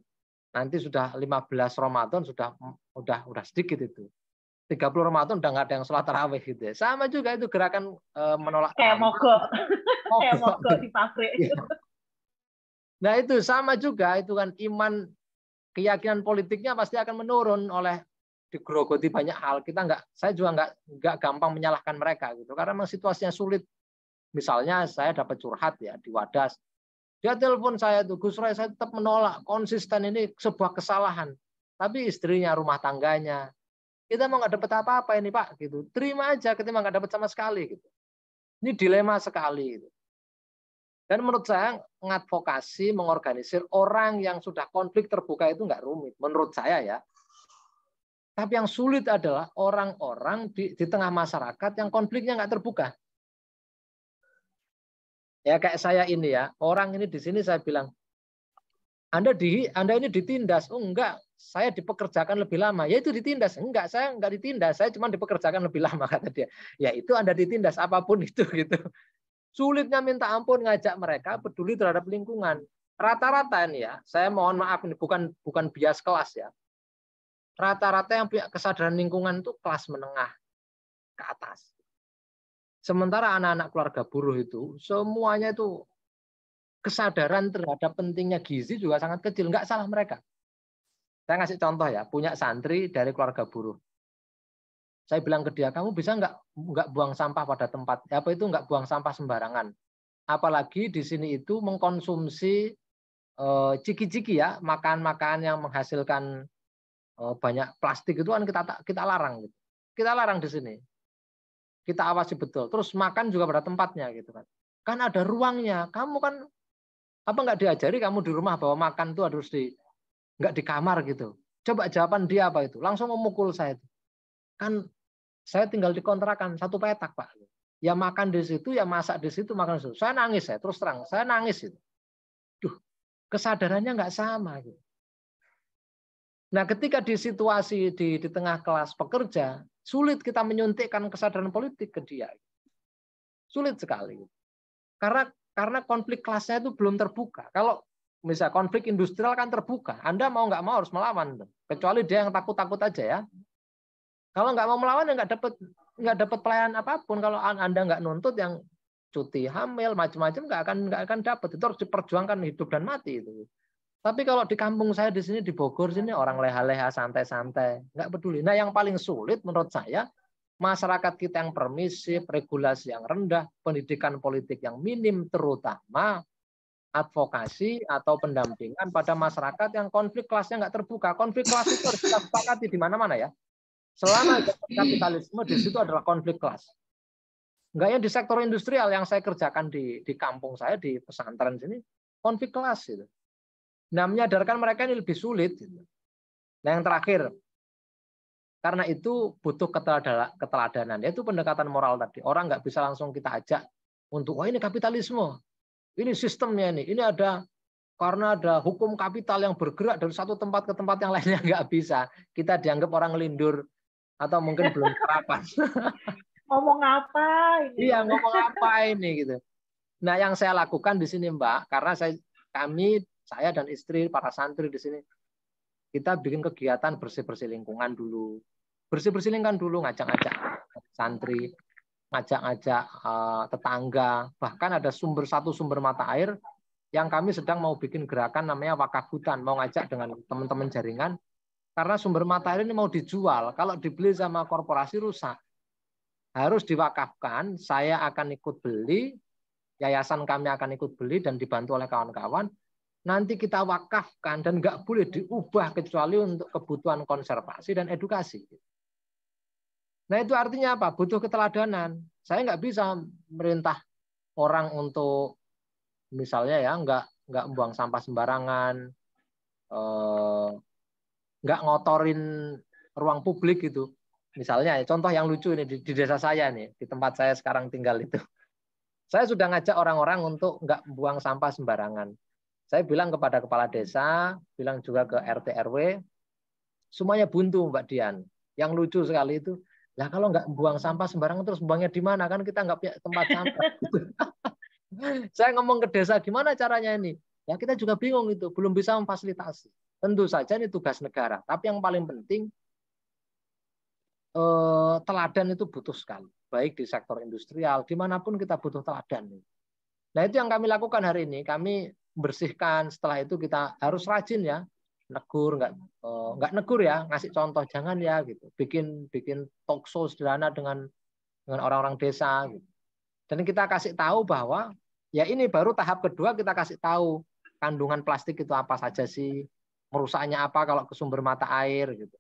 Nanti sudah 15 Ramadan sudah udah udah sedikit itu. 30 Ramadan udah nggak ada yang sholat tarawih gitu ya. Sama juga itu gerakan e, menolak. Kayak mogok. Kayak mogok di pabrik. Iya. Nah itu sama juga itu kan iman keyakinan politiknya pasti akan menurun oleh digerogoti banyak hal. Kita nggak, saya juga nggak nggak gampang menyalahkan mereka gitu karena memang situasinya sulit. Misalnya saya dapat curhat ya di Wadas, dia telepon saya tuh Gus Roy saya tetap menolak konsisten ini sebuah kesalahan. Tapi istrinya rumah tangganya kita mau nggak dapat apa-apa ini Pak gitu. Terima aja ketimbang nggak dapat sama sekali gitu. Ini dilema sekali gitu. Dan menurut saya mengadvokasi, mengorganisir orang yang sudah konflik terbuka itu nggak rumit. Menurut saya ya. Tapi yang sulit adalah orang-orang di, di tengah masyarakat yang konfliknya nggak terbuka. Ya kayak saya ini ya, orang ini di sini saya bilang, Anda di Anda ini ditindas. Oh enggak, saya dipekerjakan lebih lama. Ya itu ditindas. Enggak, saya enggak ditindas. Saya cuma dipekerjakan lebih lama kata dia. Ya itu Anda ditindas apapun itu gitu. Sulitnya minta ampun ngajak mereka peduli terhadap lingkungan. Rata-rata ini ya, saya mohon maaf ini bukan bukan bias kelas ya. Rata-rata yang punya kesadaran lingkungan itu kelas menengah ke atas. Sementara anak-anak keluarga buruh itu semuanya itu kesadaran terhadap pentingnya gizi juga sangat kecil, nggak salah mereka. Saya ngasih contoh ya, punya santri dari keluarga buruh. Saya bilang ke dia, kamu bisa nggak nggak buang sampah pada tempat apa itu nggak buang sampah sembarangan. Apalagi di sini itu mengkonsumsi eh, ciki-ciki ya, makan-makan yang menghasilkan eh, banyak plastik itu kan kita kita larang gitu. Kita larang di sini. Kita awasi betul. Terus makan juga pada tempatnya gitu kan. Kan ada ruangnya. Kamu kan apa nggak diajari kamu di rumah bahwa makan itu harus di nggak di kamar gitu. Coba jawaban dia apa itu? Langsung memukul saya itu. Kan saya tinggal di kontrakan satu petak, Pak. Ya makan di situ, ya masak di situ, makan di situ. Saya nangis, saya terus terang, saya nangis itu. Duh, kesadarannya nggak sama. Gitu. Nah, ketika di situasi di, di tengah kelas pekerja, sulit kita menyuntikkan kesadaran politik ke dia. Sulit sekali. Karena karena konflik kelasnya itu belum terbuka. Kalau misalnya konflik industrial kan terbuka. Anda mau nggak mau harus melawan. Kecuali dia yang takut-takut aja ya. Kalau nggak mau melawan ya nggak dapat nggak dapat pelayanan apapun. Kalau anda nggak nuntut yang cuti hamil macam-macam nggak akan nggak akan dapat. Itu harus diperjuangkan hidup dan mati itu. Tapi kalau di kampung saya di sini di Bogor sini orang leha-leha santai-santai nggak peduli. Nah yang paling sulit menurut saya masyarakat kita yang permisif, regulasi yang rendah, pendidikan politik yang minim, terutama advokasi atau pendampingan pada masyarakat yang konflik kelasnya nggak terbuka. Konflik kelas itu harus kita sepakati di mana-mana ya. Selama kapitalisme di situ adalah konflik kelas. Enggaknya di sektor industrial yang saya kerjakan di di kampung saya di pesantren sini konflik kelas itu. Nah menyadarkan mereka ini lebih sulit. Gitu. Nah yang terakhir karena itu butuh keteladanan yaitu pendekatan moral tadi. Orang nggak bisa langsung kita ajak untuk wah ini kapitalisme, ini sistemnya ini, ini ada karena ada hukum kapital yang bergerak dari satu tempat ke tempat yang lainnya nggak bisa. Kita dianggap orang lindur atau mungkin belum sarapan. ngomong apa ini? Iya, ngomong apa ini gitu. Nah, yang saya lakukan di sini, Mbak, karena saya kami saya dan istri para santri di sini kita bikin kegiatan bersih-bersih lingkungan dulu. Bersih-bersih lingkungan dulu ngajak-ngajak santri, ngajak-ngajak uh, tetangga, bahkan ada sumber satu sumber mata air yang kami sedang mau bikin gerakan namanya wakaf hutan, mau ngajak dengan teman-teman jaringan karena sumber mata air ini mau dijual, kalau dibeli sama korporasi rusak. Harus diwakafkan, saya akan ikut beli, yayasan kami akan ikut beli dan dibantu oleh kawan-kawan. Nanti kita wakafkan dan nggak boleh diubah kecuali untuk kebutuhan konservasi dan edukasi. Nah itu artinya apa? Butuh keteladanan. Saya nggak bisa merintah orang untuk misalnya ya nggak nggak membuang sampah sembarangan, eh, nggak ngotorin ruang publik gitu. Misalnya, contoh yang lucu ini di, desa saya nih, di tempat saya sekarang tinggal itu. Saya sudah ngajak orang-orang untuk nggak buang sampah sembarangan. Saya bilang kepada kepala desa, bilang juga ke RT RW, semuanya buntu Mbak Dian. Yang lucu sekali itu, lah kalau nggak buang sampah sembarangan terus buangnya di mana kan kita nggak punya tempat sampah. saya ngomong ke desa gimana caranya ini? Ya kita juga bingung itu, belum bisa memfasilitasi. Tentu saja ini tugas negara. Tapi yang paling penting eh, teladan itu butuh sekali. Baik di sektor industrial, dimanapun kita butuh teladan. Nah itu yang kami lakukan hari ini. Kami bersihkan. Setelah itu kita harus rajin ya negur nggak eh, nggak negur ya ngasih contoh jangan ya gitu bikin bikin talkshow sederhana dengan dengan orang-orang desa gitu. dan kita kasih tahu bahwa ya ini baru tahap kedua kita kasih tahu kandungan plastik itu apa saja sih merusaknya apa kalau ke sumber mata air gitu.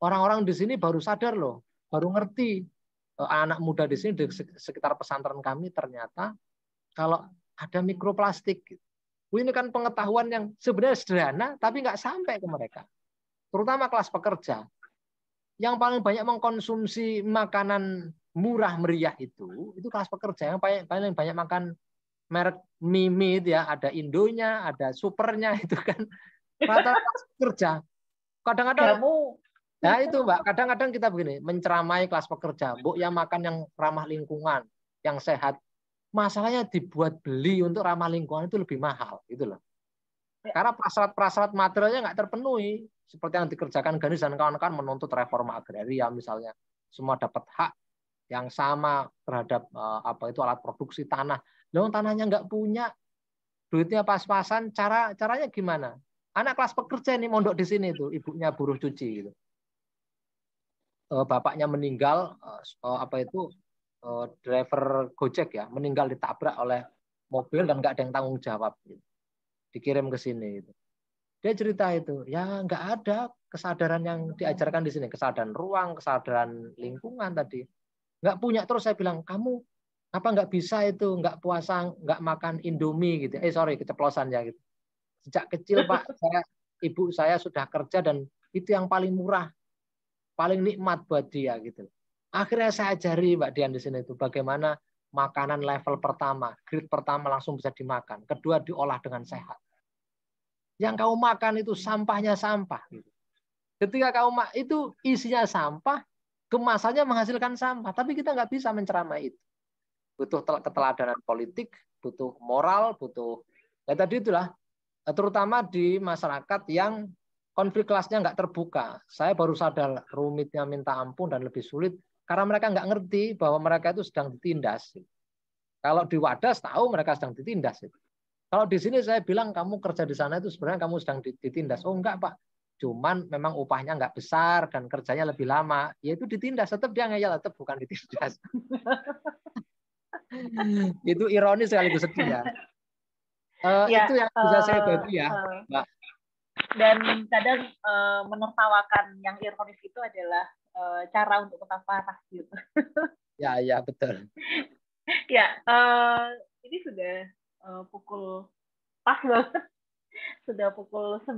Orang-orang di sini baru sadar loh, baru ngerti. E, anak muda di sini di sekitar pesantren kami ternyata kalau ada mikroplastik. Gitu. Ini kan pengetahuan yang sebenarnya sederhana tapi nggak sampai ke mereka. Terutama kelas pekerja. Yang paling banyak mengkonsumsi makanan murah meriah itu itu kelas pekerja yang paling banyak makan merek Mimi ya ada Indonya, ada supernya itu kan rata kerja. Kadang-kadang kamu ya itu Mbak, kadang-kadang kita begini, menceramai kelas pekerja, Bu yang makan yang ramah lingkungan, yang sehat. Masalahnya dibuat beli untuk ramah lingkungan itu lebih mahal, gitu loh. Ya. Karena prasyarat-prasyarat materialnya nggak terpenuhi, seperti yang dikerjakan Ganis dan kawan-kawan menuntut reforma agraria misalnya, semua dapat hak yang sama terhadap eh, apa itu alat produksi tanah. Loh, tanahnya nggak punya, duitnya pas-pasan, cara caranya gimana? Anak kelas pekerja ini mondok di sini tuh, ibunya buruh cuci gitu. Eh, bapaknya meninggal eh, eh, apa itu driver Gojek ya, meninggal ditabrak oleh mobil dan nggak ada yang tanggung jawab gitu. Dikirim ke sini itu. Dia cerita itu, ya nggak ada kesadaran yang diajarkan di sini, kesadaran ruang, kesadaran lingkungan tadi. Nggak punya terus saya bilang, kamu apa nggak bisa itu nggak puasa nggak makan indomie gitu eh sorry keceplosan ya gitu sejak kecil pak saya ibu saya sudah kerja dan itu yang paling murah paling nikmat buat dia gitu akhirnya saya ajari pak Dian di sini itu bagaimana makanan level pertama grade pertama langsung bisa dimakan kedua diolah dengan sehat yang kau makan itu sampahnya sampah gitu ketika kau itu isinya sampah kemasannya menghasilkan sampah tapi kita nggak bisa menceramai itu butuh keteladanan politik, butuh moral, butuh ya tadi itulah eh, terutama di masyarakat yang konflik kelasnya nggak terbuka. Saya baru sadar rumitnya minta ampun dan lebih sulit karena mereka nggak ngerti bahwa mereka itu sedang ditindas. Kalau di Wadas tahu mereka sedang ditindas. Kalau di sini saya bilang kamu kerja di sana itu sebenarnya kamu sedang ditindas. Oh enggak Pak, cuman memang upahnya nggak besar dan kerjanya lebih lama. Ya itu ditindas, tetap dia ngeyel, tetap bukan ditindas. itu ironis sekali sedih ya. Uh, ya, itu yang bisa uh, saya eh, bagi ya, uh, Mbak. Dan kadang uh, menertawakan yang ironis itu adalah uh, cara untuk tetap parah gitu. ya, ya betul. ya, uh, ini sudah uh, pukul pas banget, sudah pukul 9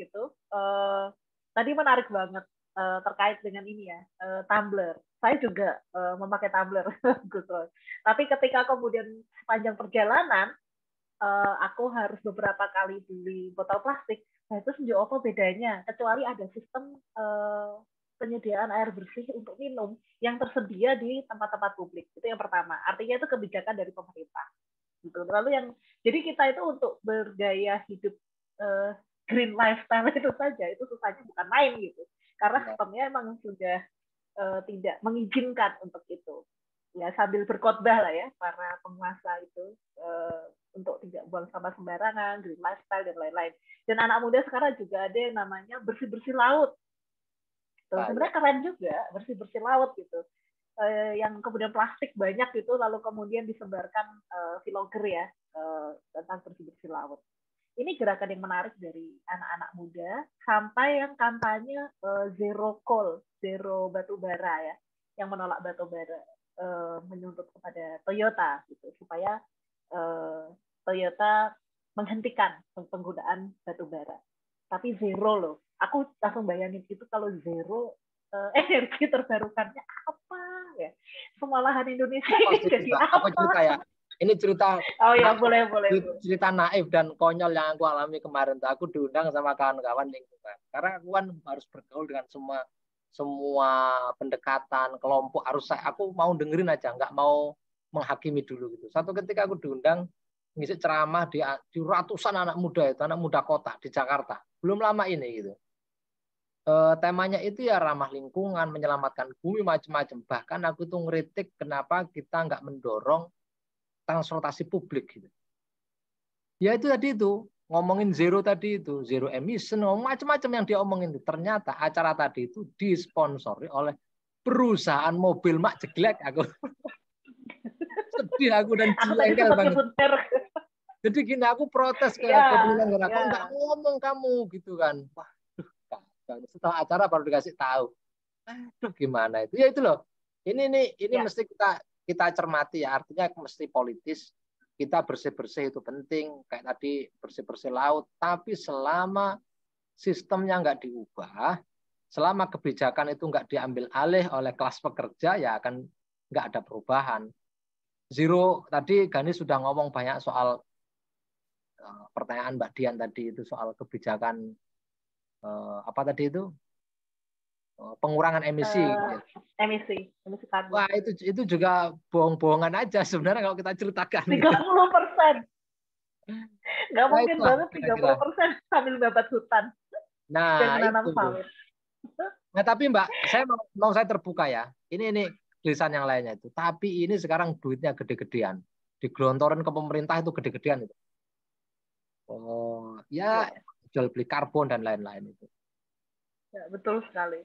gitu. Uh, tadi menarik banget uh, terkait dengan ini ya uh, Tumblr. Saya juga uh, memakai Tumblr, Gus Tapi ketika kemudian sepanjang perjalanan uh, aku harus beberapa kali beli botol plastik. Nah itu sejauh apa bedanya? Kecuali ada sistem uh, penyediaan air bersih untuk minum yang tersedia di tempat-tempat publik. Itu yang pertama. Artinya itu kebijakan dari pemerintah. Gitu. Lalu yang jadi kita itu untuk bergaya hidup uh, green lifestyle itu saja itu susahnya bukan main gitu karena iya. sistemnya emang sudah e, tidak mengizinkan untuk itu ya sambil berkhotbah lah ya para penguasa itu e, untuk tidak buang sampah sembarangan green lifestyle dan lain-lain dan anak muda sekarang juga ada yang namanya bersih bersih laut ah, sebenarnya iya. keren juga bersih bersih laut gitu e, yang kemudian plastik banyak gitu lalu kemudian disebarkan e, vlogger ya e, tentang bersih bersih laut ini gerakan yang menarik dari anak-anak muda sampai yang kampanye uh, zero coal, zero batubara ya, yang menolak batubara bara uh, menuntut kepada Toyota gitu supaya uh, Toyota menghentikan penggunaan batubara. Tapi zero loh. Aku langsung bayangin itu kalau zero uh, energi terbarukannya apa ya semua lahan Indonesia ini jadi apa, apa? Juga kayak ini cerita Oh ya, boleh boleh. Cerita naif dan konyol yang aku alami kemarin tuh. Aku diundang sama kawan-kawan lingkungan. Karena aku kan harus bergaul dengan semua semua pendekatan kelompok harus saya aku mau dengerin aja nggak mau menghakimi dulu gitu satu ketika aku diundang ngisi ceramah di, di ratusan anak muda itu anak muda kota di Jakarta belum lama ini gitu e, temanya itu ya ramah lingkungan menyelamatkan bumi macam-macam bahkan aku tuh ngeritik kenapa kita nggak mendorong transportasi publik gitu. Ya itu tadi itu ngomongin zero tadi itu zero emission macam-macam yang dia omongin itu ternyata acara tadi itu disponsori oleh perusahaan mobil mak jelek aku sedih aku dan jengkel kan, banget jadi gini aku protes ke ya, penyelenggara ya. aku nggak ngomong kamu gitu kan waduh setelah acara baru dikasih tahu aduh gimana itu ya itu loh ini nih ini ya. mesti kita kita cermati ya artinya mesti politis kita bersih-bersih itu penting kayak tadi bersih-bersih laut tapi selama sistemnya nggak diubah selama kebijakan itu nggak diambil alih oleh kelas pekerja ya akan nggak ada perubahan zero tadi Gani sudah ngomong banyak soal eh, pertanyaan Mbak Dian tadi itu soal kebijakan eh, apa tadi itu Oh, pengurangan emisi. Uh, emisi, emisi karbon. Wah itu itu juga bohong-bohongan aja sebenarnya kalau kita ceritakan. 30 persen. Nggak mungkin banget 30 persen sambil babat hutan. Nah itu. Nah tapi Mbak, saya mau, mau saya terbuka ya. Ini ini tulisan yang lainnya itu. Tapi ini sekarang duitnya gede-gedean. digelontorin ke pemerintah itu gede-gedean itu. Oh, ya, ya jual beli karbon dan lain-lain itu. Ya, betul sekali.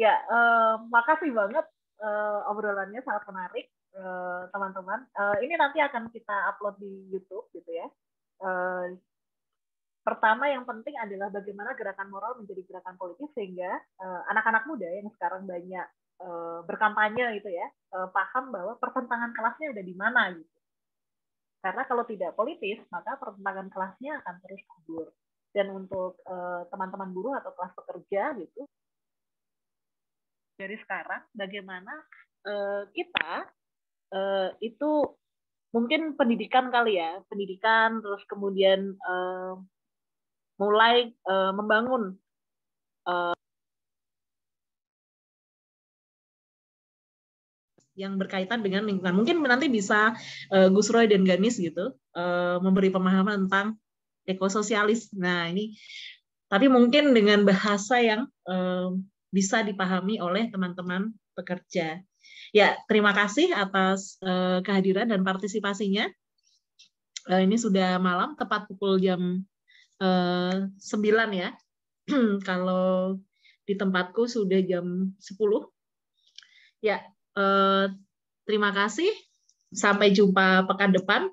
Ya, uh, makasih banget uh, obrolannya sangat menarik eh, teman-teman. Uh, uh, ini nanti akan kita upload di YouTube gitu ya. Uh, pertama yang penting adalah bagaimana gerakan moral menjadi gerakan politik sehingga anak-anak uh, muda yang sekarang banyak uh, berkampanye itu ya uh, paham bahwa pertentangan kelasnya udah di mana gitu karena kalau tidak politis maka pertentangan kelasnya akan terus kubur dan untuk teman-teman uh, teman -teman buruh atau kelas pekerja gitu dari sekarang bagaimana uh, kita uh, itu mungkin pendidikan kali ya, pendidikan terus kemudian uh, mulai uh, membangun uh, yang berkaitan dengan lingkungan. Mungkin nanti bisa uh, Gus Roy dan Ganis gitu uh, memberi pemahaman tentang ekososialis. Nah ini, tapi mungkin dengan bahasa yang uh, bisa dipahami oleh teman-teman pekerja. Ya, terima kasih atas uh, kehadiran dan partisipasinya. Uh, ini sudah malam, tepat pukul jam uh, eh, 9 ya. Kalau di tempatku sudah jam 10. Ya, uh, terima kasih. Sampai jumpa pekan depan.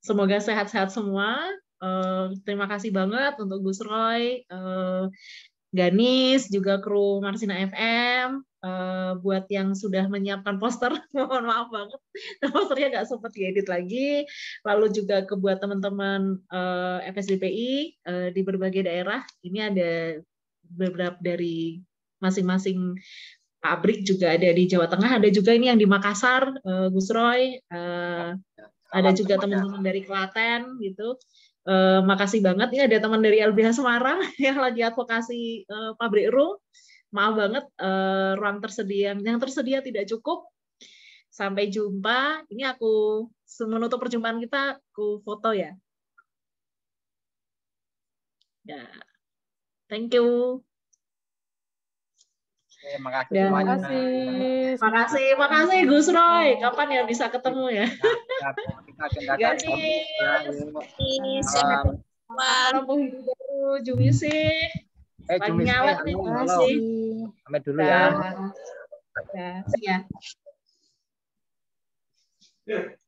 Semoga sehat-sehat semua. Uh, terima kasih banget untuk Gus Roy, Uh, Ganis juga kru Marsina FM uh, eh, buat yang sudah menyiapkan poster mohon maaf banget posternya nggak sempat diedit lagi lalu juga ke buat teman-teman uh, eh, FSDPI uh, eh, di berbagai daerah ini ada beberapa dari masing-masing pabrik juga ada di Jawa Tengah ada juga ini yang di Makassar uh, Gus Roy uh, ada juga ya. teman-teman dari Klaten gitu Uh, makasih banget ini ada teman dari LBH Semarang yang lagi advokasi uh, pabrik room. Maaf banget uh, ruang tersedia yang tersedia tidak cukup. Sampai jumpa. Ini aku menutup perjumpaan kita aku foto ya. Ya. Yeah. Thank you makasih ya, Makasih. Makasih, makasih Gus Roy. Kapan ya bisa ketemu ya? ya, ya, ya kita akan Malam Bu Hidaru, Jumisi. Eh, Jumisi. Nyawat nih, Jumisi. Sampai dulu Ya. ya.